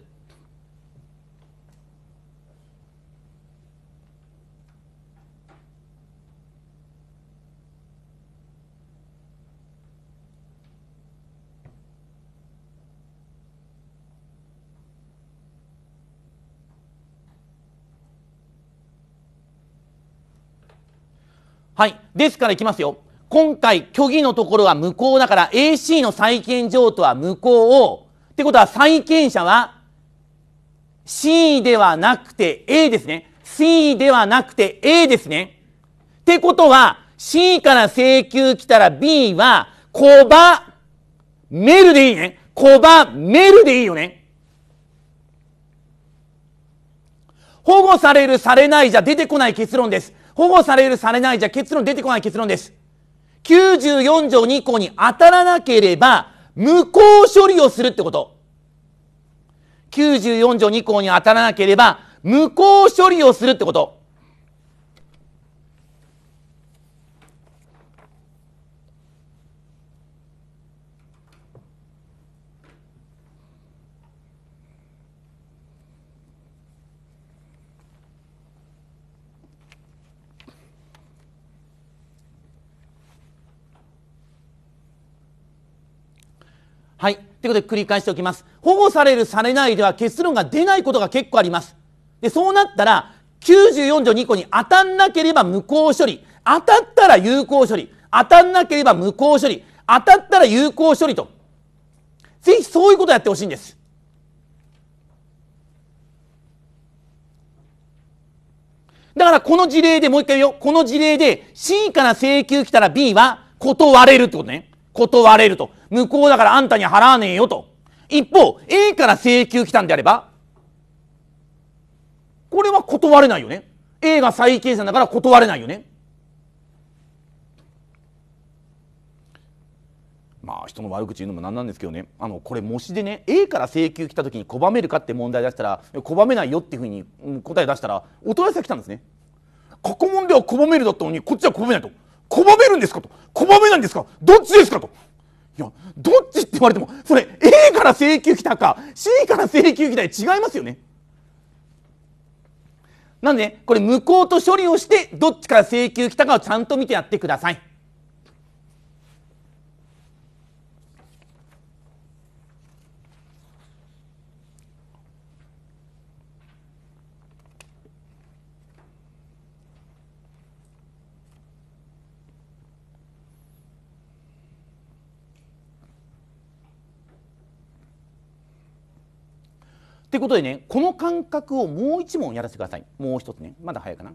はい。ですからいきますよ。今回、虚偽のところは無効だから AC の債権譲渡は無効を、ってことは債権者は C ではなくて A ですね。C ではなくて A ですね。ってことは C から請求来たら B はコバメルでいいね。コバメルでいいよね。保護されるされないじゃ出てこない結論です。保護されるされないじゃ結論出てこない結論です。94条2項に当たらなければ、無効処理をするってこと。94条2項に当たらなければ、無効処理をするってこと。はい。ということで繰り返しておきます。保護される、されないでは結論が出ないことが結構あります。で、そうなったら、94条2項に当たんなければ無効処理、当たったら有効処理、当たんなければ無効処理、当たったら有効処理と。ぜひそういうことをやってほしいんです。だからこの事例でもう一回言うよ。この事例で C から請求来たら B は断れるってことね。断れると。向こうだからあんたに払わねえよと。一方、A から請求来たんであれば、これは断れないよね。A が再計算だから断れないよね。まあ人の悪口言うのも何なんですけどねあのこれ模試でね A から請求来た時に拒めるかって問題出したら拒めないよっていうふうに答え出したらお問い合わせが来たんですね過去問では拒めるだったのにこっちは拒めないと拒めるんですかと拒めないんですかどっちですかといやどっちって言われてもそれ A から請求来たか C から請求来たか違いますよねなんで、ね、これ無効と処理をしてどっちから請求来たかをちゃんと見てやってくださいということでねこの感覚をもう一問やらせてくださいもう一つねまだ早いかな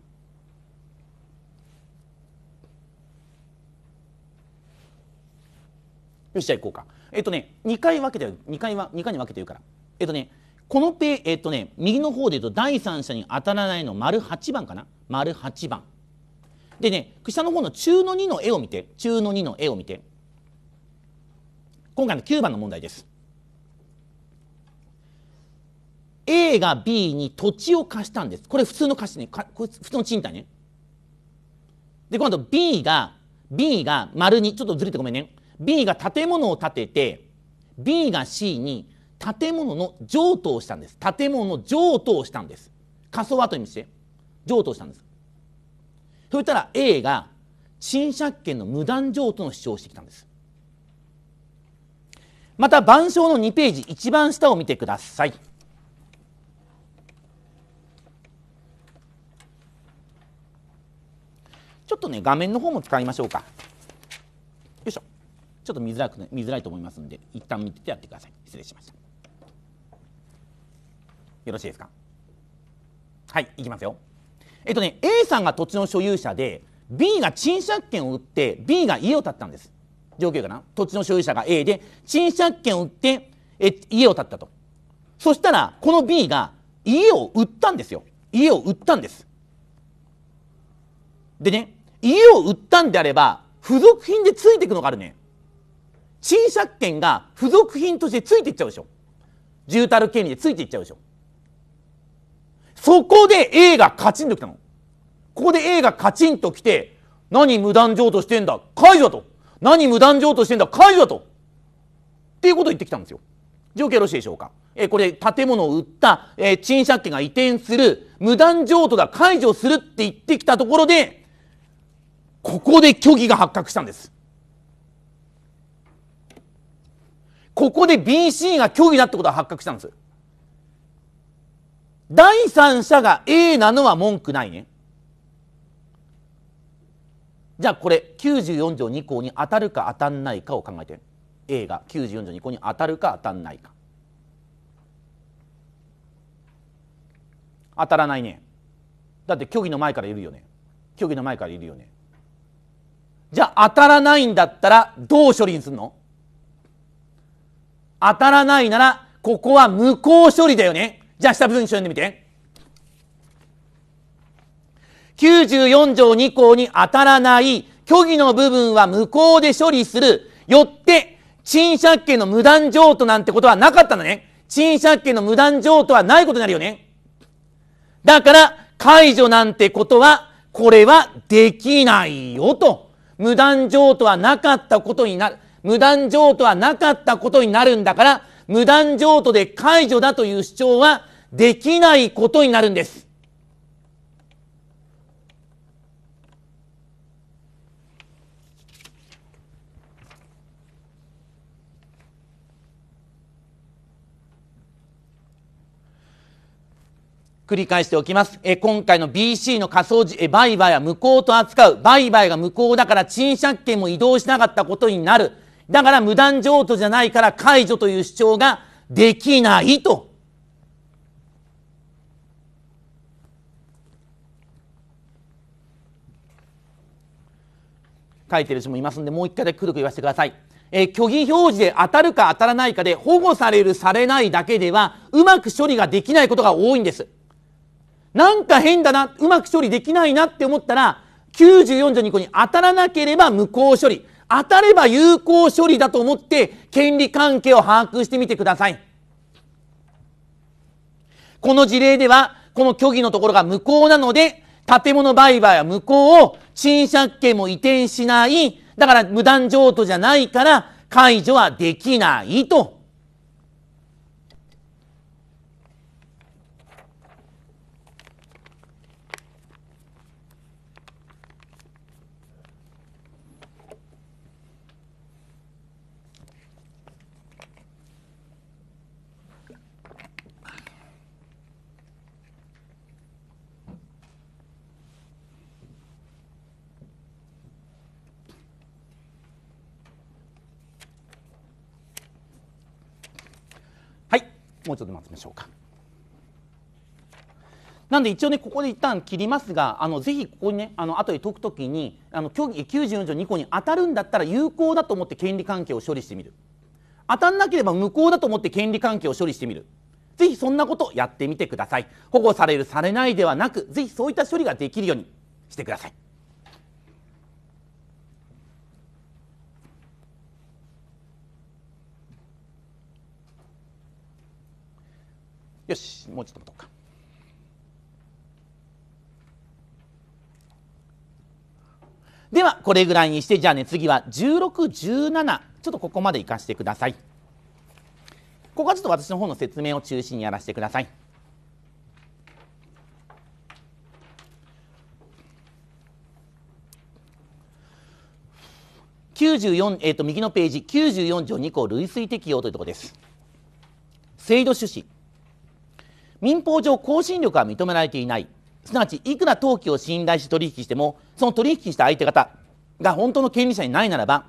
よしじゃあ行こうかえっとね2回分けて2回は2回に分けて言うからえっとねこのペえっとね右の方で言うと第三者に当たらないの丸8番かな丸8番でね下の方の中の2の絵を見て中の2の絵を見て今回の9番の問題です A が B に土地を貸したんです。これ普通の貸しね。普通の賃貸ね。で、今度 B が、B が丸に、ちょっとずれてごめんね。B が建物を建てて、B が C に建物の譲渡をしたんです。建物の譲渡をしたんです。仮想はと意味して、譲渡をしたんです。そしたら A が賃借権の無断譲渡の主張をしてきたんです。また、板書の2ページ、一番下を見てください。ちょっとね画面の方も使いましょうかよいしょちょっと見づらく、ね、見づらいと思いますので一旦見ててやってください失礼しましたよろしいですかはいいきますよえっとね A さんが土地の所有者で B が賃借権を売って B が家を建ったんです状況かな土地の所有者が A で賃借権を売ってえ家を建ったとそしたらこの B が家を売ったんですよ家を売ったんですでね家を売ったんであれば、付属品でついていくのがあるね。賃借権が付属品としてついていっちゃうでしょ。住宅権利でついていっちゃうでしょ。そこで A がカチンときたの。ここで A がカチンときて、何無断譲渡してんだ解除だと。何無断譲渡してんだ解除だと。っていうことを言ってきたんですよ。状況よろしいでしょうか。えこれ建物を売った、えー、賃借権が移転する、無断譲渡だ解除するって言ってきたところで、ここで虚偽が発覚したんですここで BC が虚偽だってことが発覚したんです第三者が A なのは文句ないねじゃあこれ94条2項に当たるか当たんないかを考えて A が94条2項に当たるか当たんないか当たらないねだって虚偽の前からいるよね虚偽の前からいるよねじゃあ当たらないんだったらどう処理にするの当たらないならここは無効処理だよねじゃあ下部分に読んでみて94条2項に当たらない虚偽の部分は無効で処理するよって賃借権の無断譲渡なんてことはなかったんだね賃借権の無断譲渡はないことになるよねだから解除なんてことはこれはできないよと。無断譲渡はなかったことになる。無断譲渡はなかったことになるんだから、無断譲渡で解除だという主張はできないことになるんです。繰り返しておきます。え今回の BC の仮想え売買は無効と扱う。売買が無効だから賃借権も移動しなかったことになる。だから無断譲渡じゃないから解除という主張ができないと。書いてる人もいますので、もう一回でくるく言わせてください。えー、虚偽表示で当たるか当たらないかで保護されるされないだけではうまく処理ができないことが多いんです。なんか変だな、うまく処理できないなって思ったら、94条2項に当たらなければ無効処理、当たれば有効処理だと思って、権利関係を把握してみてください。この事例では、この虚偽のところが無効なので、建物売買は無効を、賃借権も移転しない、だから無断譲渡じゃないから、解除はできないと。もうちょっと待ちましょうか。なんで一応ねここで一旦切りますがあのぜひここにねあの後で解くときにあの虚偽94条2項に当たるんだったら有効だと思って権利関係を処理してみる当たんなければ無効だと思って権利関係を処理してみるぜひそんなことをやってみてください保護されるされないではなくぜひそういった処理ができるようにしてくださいよしもうちょっと待とうかではこれぐらいにしてじゃあね次は1617ちょっとここまで生かしてくださいここはちょっと私の方の説明を中心にやらせてくださいえーと、と右のページ94条2項類推適用というところです。制度趣旨民法上更新力は認められていないすなわちいくら登記を信頼して取引してもその取引した相手方が本当の権利者にないならば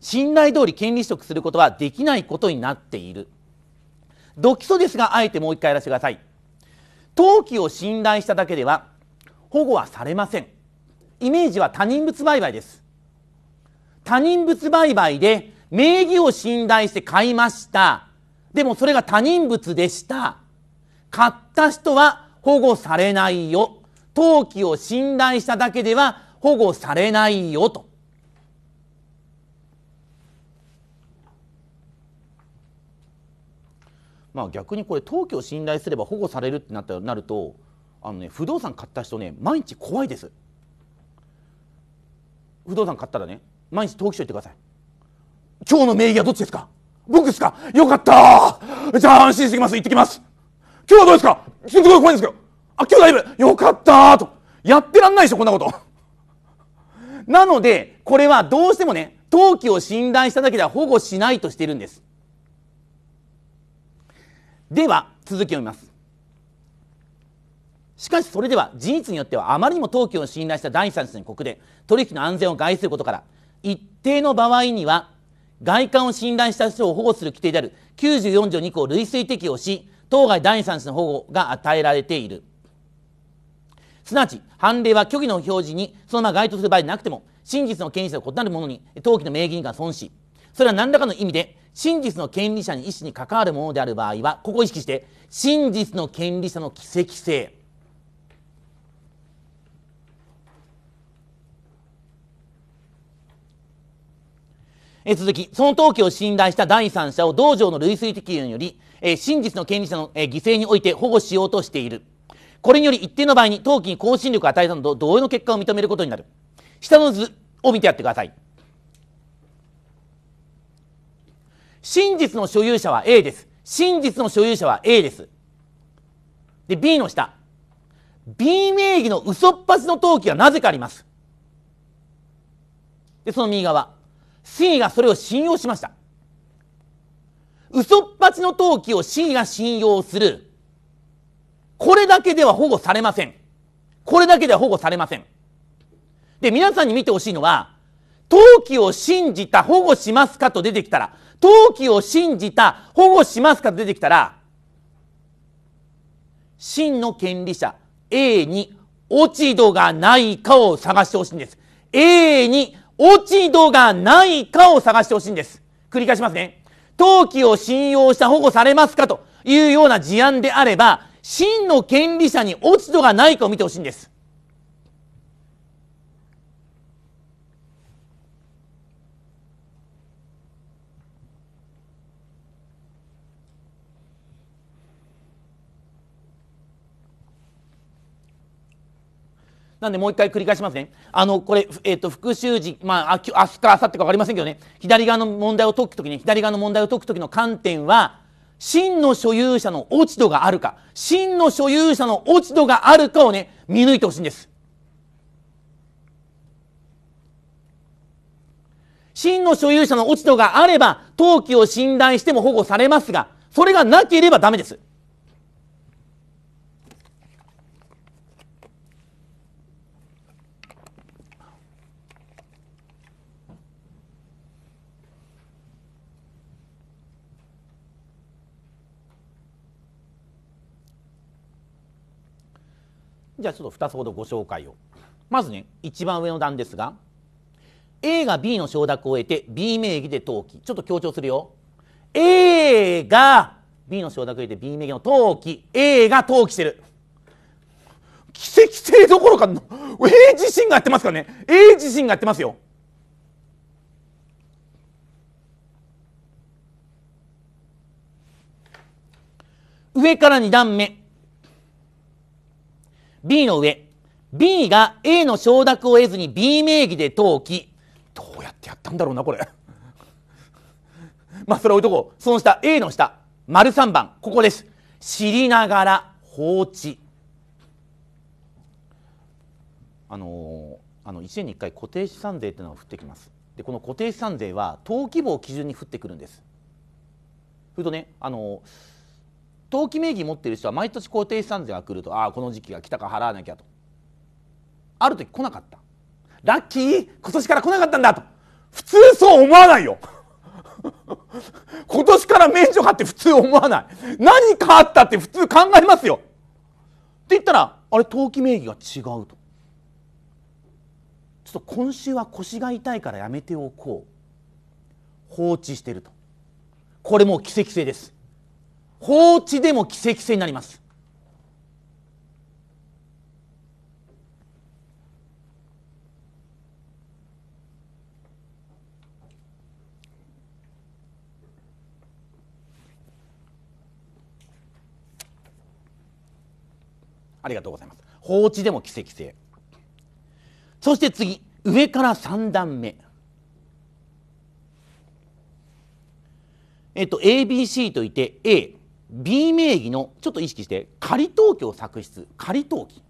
信頼通り権利取得することはできないことになっている独基礎ですがあえてもう一回やらせてください登記を信頼しただけでは保護はされませんイメージは他人物売買です他人物売買で名義を信頼して買いましたでもそれが他人物でした買った人は保護されないよ。登記を信頼しただけでは保護されないよと。まあ逆にこれ登記を信頼すれば保護されるってなったなるとあのね不動産買った人ね毎日怖いです。不動産買ったらね毎日登記しといてください。今日の名義はどっちですか僕ですかよかったじゃあ安心してきます行ってきます今日はどうですかすごい怖いんですけど。あ、今日だいぶよかったと。やってらんないでしょ、こんなこと。なので、これはどうしてもね、登記を診断しただけでは保護しないとしてるんです。では、続きを見ます。しかしそれでは事実によってはあまりにも登記を信頼した第三者の国で取引の安全を害することから一定の場合には外観を信頼した人を保護する規定である94条2項を類推適用し当該第三者の保護が与えられているすなわち判例は虚偽の表示にそのまま該当する場合でなくても真実の権威者と異なるものに登記の名義人が損しそれは何らかの意味で真実の権利者に意思に関わるものである場合はここを意識して真実の権利者の奇跡性え続きその登記を信頼した第三者を道場の類推的理論よりえ真実の権利者の、え犠牲において保護しようとしている。これにより一定の場合に登記に更新力を与えたのと同様の結果を認めることになる。下の図を見てやってください。真実の所有者は A です。真実の所有者は A です。で、B の下。B 名義の嘘っぱちの登記がなぜかあります。で、その右側。C がそれを信用しました。嘘っぱちの登記を真が信用する。これだけでは保護されません。これだけでは保護されません。で、皆さんに見てほしいのは、登記を信じた保護しますかと出てきたら、登記を信じた保護しますかと出てきたら、真の権利者 A に落ち度がないかを探してほしいんです。A に落ち度がないかを探してほしいんです。繰り返しますね。登記を信用した保護されますかというような事案であれば、真の権利者に落ち度がないかを見てほしいんです。なんでもう一回繰り返しますね。あの、これ、えっ、ー、と、復習時、まあ、明日か明後日か分かりませんけどね、左側の問題を解くときに、左側の問題を解くときの観点は、真の所有者の落ち度があるか、真の所有者の落ち度があるかをね、見抜いてほしいんです。真の所有者の落ち度があれば、登記を信頼しても保護されますが、それがなければダメです。じゃあちょっと2つほどご紹介をまずね一番上の段ですが A が B の承諾を得て B 名義で登記ちょっと強調するよ A が B の承諾を得て B 名義の登記 A が登記してる奇跡性どころか A 自身がやってますからね A 自身がやってますよ上から2段目 B の上 B が A の承諾を得ずに B 名義で登記どうやってやったんだろうなこれ まあそれ置いとこうその下 A の下丸3番ここです知りながら放置あのー、あの1年に1回固定資産税というのが降ってきますでこの固定資産税は登記簿を基準に降ってくるんですするとねあのー登記名義持ってる人は毎年固定資産税が来るとああこの時期が来たか払わなきゃとある時来なかったラッキー今年から来なかったんだと普通そう思わないよ 今年から免除かって普通思わない何かあったって普通考えますよって言ったらあれ登記名義が違うとちょっと今週は腰が痛いからやめておこう放置してるとこれもう奇跡性です放置でも奇跡性になりますありがとうございます放置でも奇跡性そして次上から3段目えっと ABC といて A B 名義のちょっと意識して仮登記を作出仮登記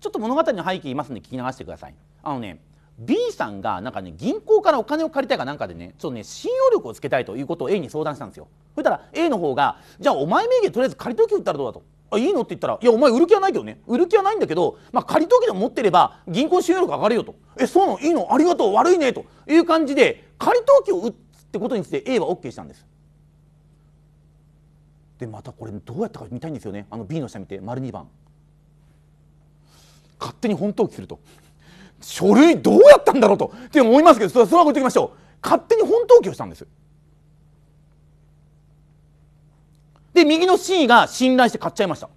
ちょっと物語の背景いますので聞き流してくださいあのね B さんがなんかね銀行からお金を借りたいかなんかでねちょっとね信用力をつけたいということを A に相談したんですよそしたら A の方がじゃあお前名義でとりあえず仮登記売ったらどうだとあいいのって言ったらいやお前売る気はないけどね売る気はないんだけど、まあ、仮登記でも持ってれば銀行信用力上がるよとえそうのいいのありがとう悪いねという感じで仮登記を売ってことについて A は OK したんですでまたこれどうやったか見たいんですよねあの B の下見て丸2番勝手に本登記すると書類どうやったんだろうとって思いますけどそれは置いときましょう勝手に本登記をしたんですで右の C が信頼して買っちゃいました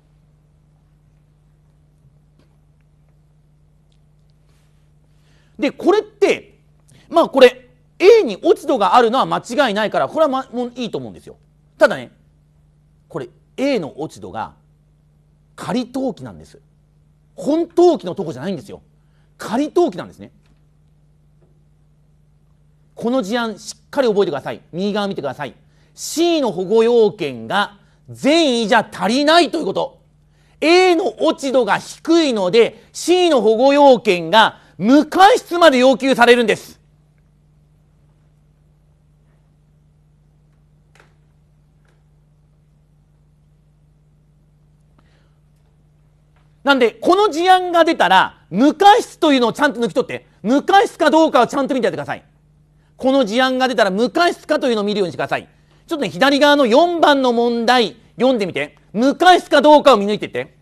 でこれってまあこれ A に落ち度があるのは間違いないからこれは、ま、もういいと思うんですよただねこれ A の落ち度が仮登記なんです本登記のとこじゃないんですよ仮登記なんですねこの事案しっかり覚えてください右側見てください C の保護要件が善意じゃ足りないということ A の落ち度が低いので C の保護要件が無関質まで要求されるんですなんで、この事案が出たら、無過失というのをちゃんと抜き取って、無過失かどうかをちゃんと見てやってください。この事案が出たら無過失かというのを見るようにしてください。ちょっとね、左側の4番の問題、読んでみて。無過失かどうかを見抜いてって。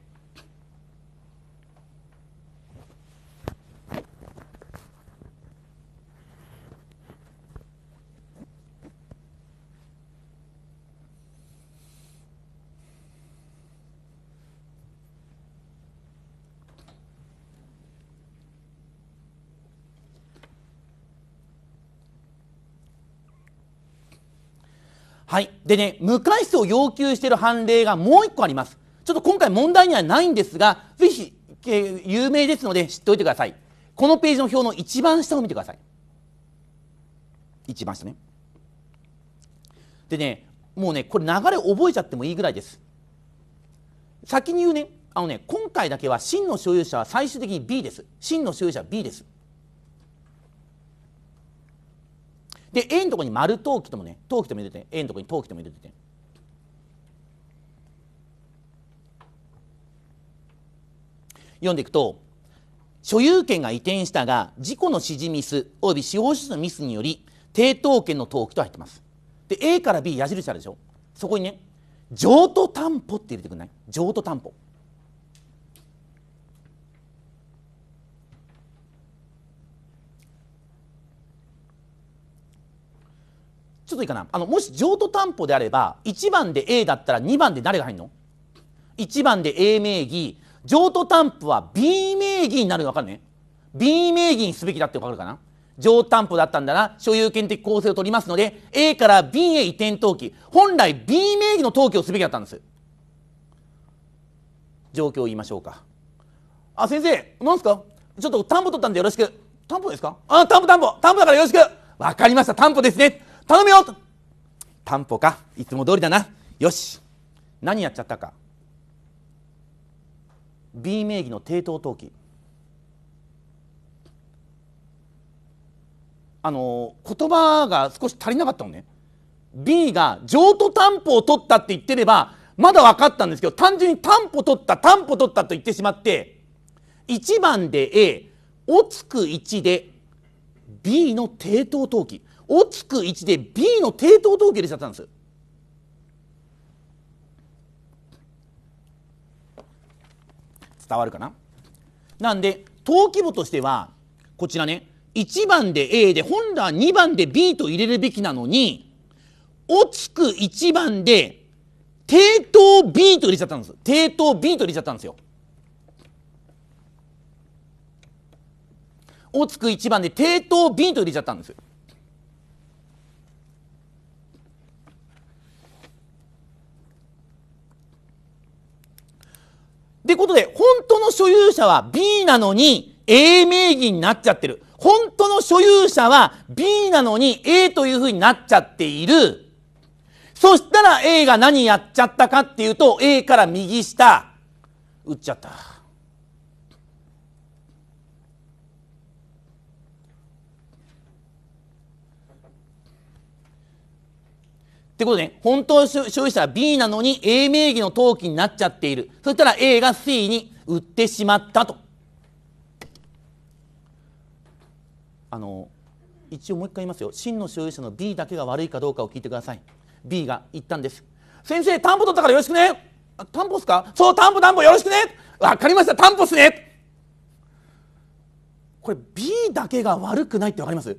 はい。でね、無回数を要求している判例がもう一個あります。ちょっと今回問題にはないんですが、ぜひ、えー、有名ですので知っておいてください。このページの表の一番下を見てください。一番下ね。でね、もうね、これ流れ覚えちゃってもいいぐらいです。先に言うね、あのね、今回だけは真の所有者は最終的に B です。真の所有者は B です。で A のところに丸陶器ともね陶器とも入れて A のところに陶器とも入れて読んでいくと所有権が移転したが事故の指示ミスおよび司法書士のミスにより抵当権の登記と入ってますで A から B 矢印あるでしょそこにね譲渡担保って入れてくんない譲渡担保ちょっといいかなあのもし譲渡担保であれば1番で A だったら2番で誰が入るの ?1 番で A 名義譲渡担保は B 名義になるの分かるね B 名義にすべきだって分かるかな譲渡担保だったんだな所有権的構成を取りますので A から B へ移転登記本来 B 名義の登記をすべきだったんです状況を言いましょうかあ先生何すかちょっと担保取ったんでよろしく担保ですかあ担保担保担保だからよろしく分かりました担保ですね頼むよ担保かいつも通りだなよし何やっちゃったか B 名義の抵当登記あの言葉が少し足りなかったのね B が譲渡担保を取ったって言ってればまだ分かったんですけど単純に担保取った担保取ったと言ってしまって1番で A おつく1で B の抵当登記大きく1で B の抵当統計入れちゃったんです伝わるかななんで登記簿としてはこちらね1番で A で本来2番で B と入れるべきなのに大きく1番で抵当 B と入れちゃったんです抵当 B と入れちゃったんですよ大きく1番で抵当 B と入れちゃったんですってことで、本当の所有者は B なのに A 名義になっちゃってる。本当の所有者は B なのに A というふうになっちゃっている。そしたら A が何やっちゃったかっていうと、A から右下、打っちゃった。ってことね、本当消費者は B なのに A 名義の登記になっちゃっている。そしたら A が C に売ってしまったと。あの、一応もう一回言いますよ。真の所有者の B だけが悪いかどうかを聞いてください。B が言ったんです。先生、担保取ったからよろしくね。担保っすかそう、担保担保よろしくね。わかりました、担保っすね。これ B だけが悪くないってわかります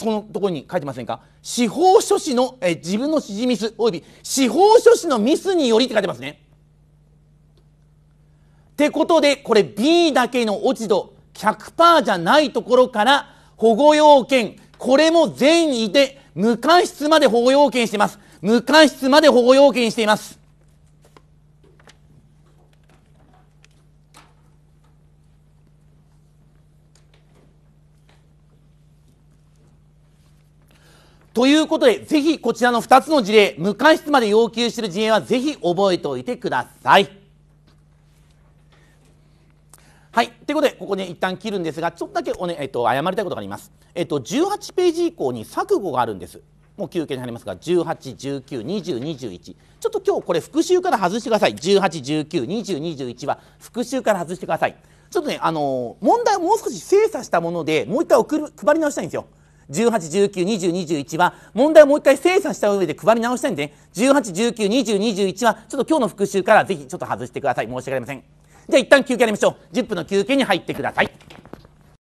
そこのところに書いてませんか司法書士の、え自分の指示ミスおよび司法書士のミスによりって書いてますね。ってことでこれ B だけの落ち度100%じゃないところから保護要件これも善意で無過失まで保護要件してます。無過失まで保護要件しています。ということで、ぜひこちらの2つの事例、無関室まで要求している事例はぜひ覚えておいてください。はい。ということで、ここね、一旦切るんですが、ちょっとだけおね、えっと、謝りたいことがあります。えっと、18ページ以降に錯誤があるんです。もう休憩に入りますが、18、19、20、21。ちょっと今日これ復習から外してください。18、19、20、21は復習から外してください。ちょっとね、あのー、問題をもう少し精査したもので、もう一回送る、配り直したいんですよ。18、19、20、21は問題をもう一回精査した上で配り直したいんで、ね、18、19、20、21はちょっと今日の復習からぜひちょっと外してください。申し訳ありません。じゃあ一旦休憩やりましょう。10分の休憩に入ってください。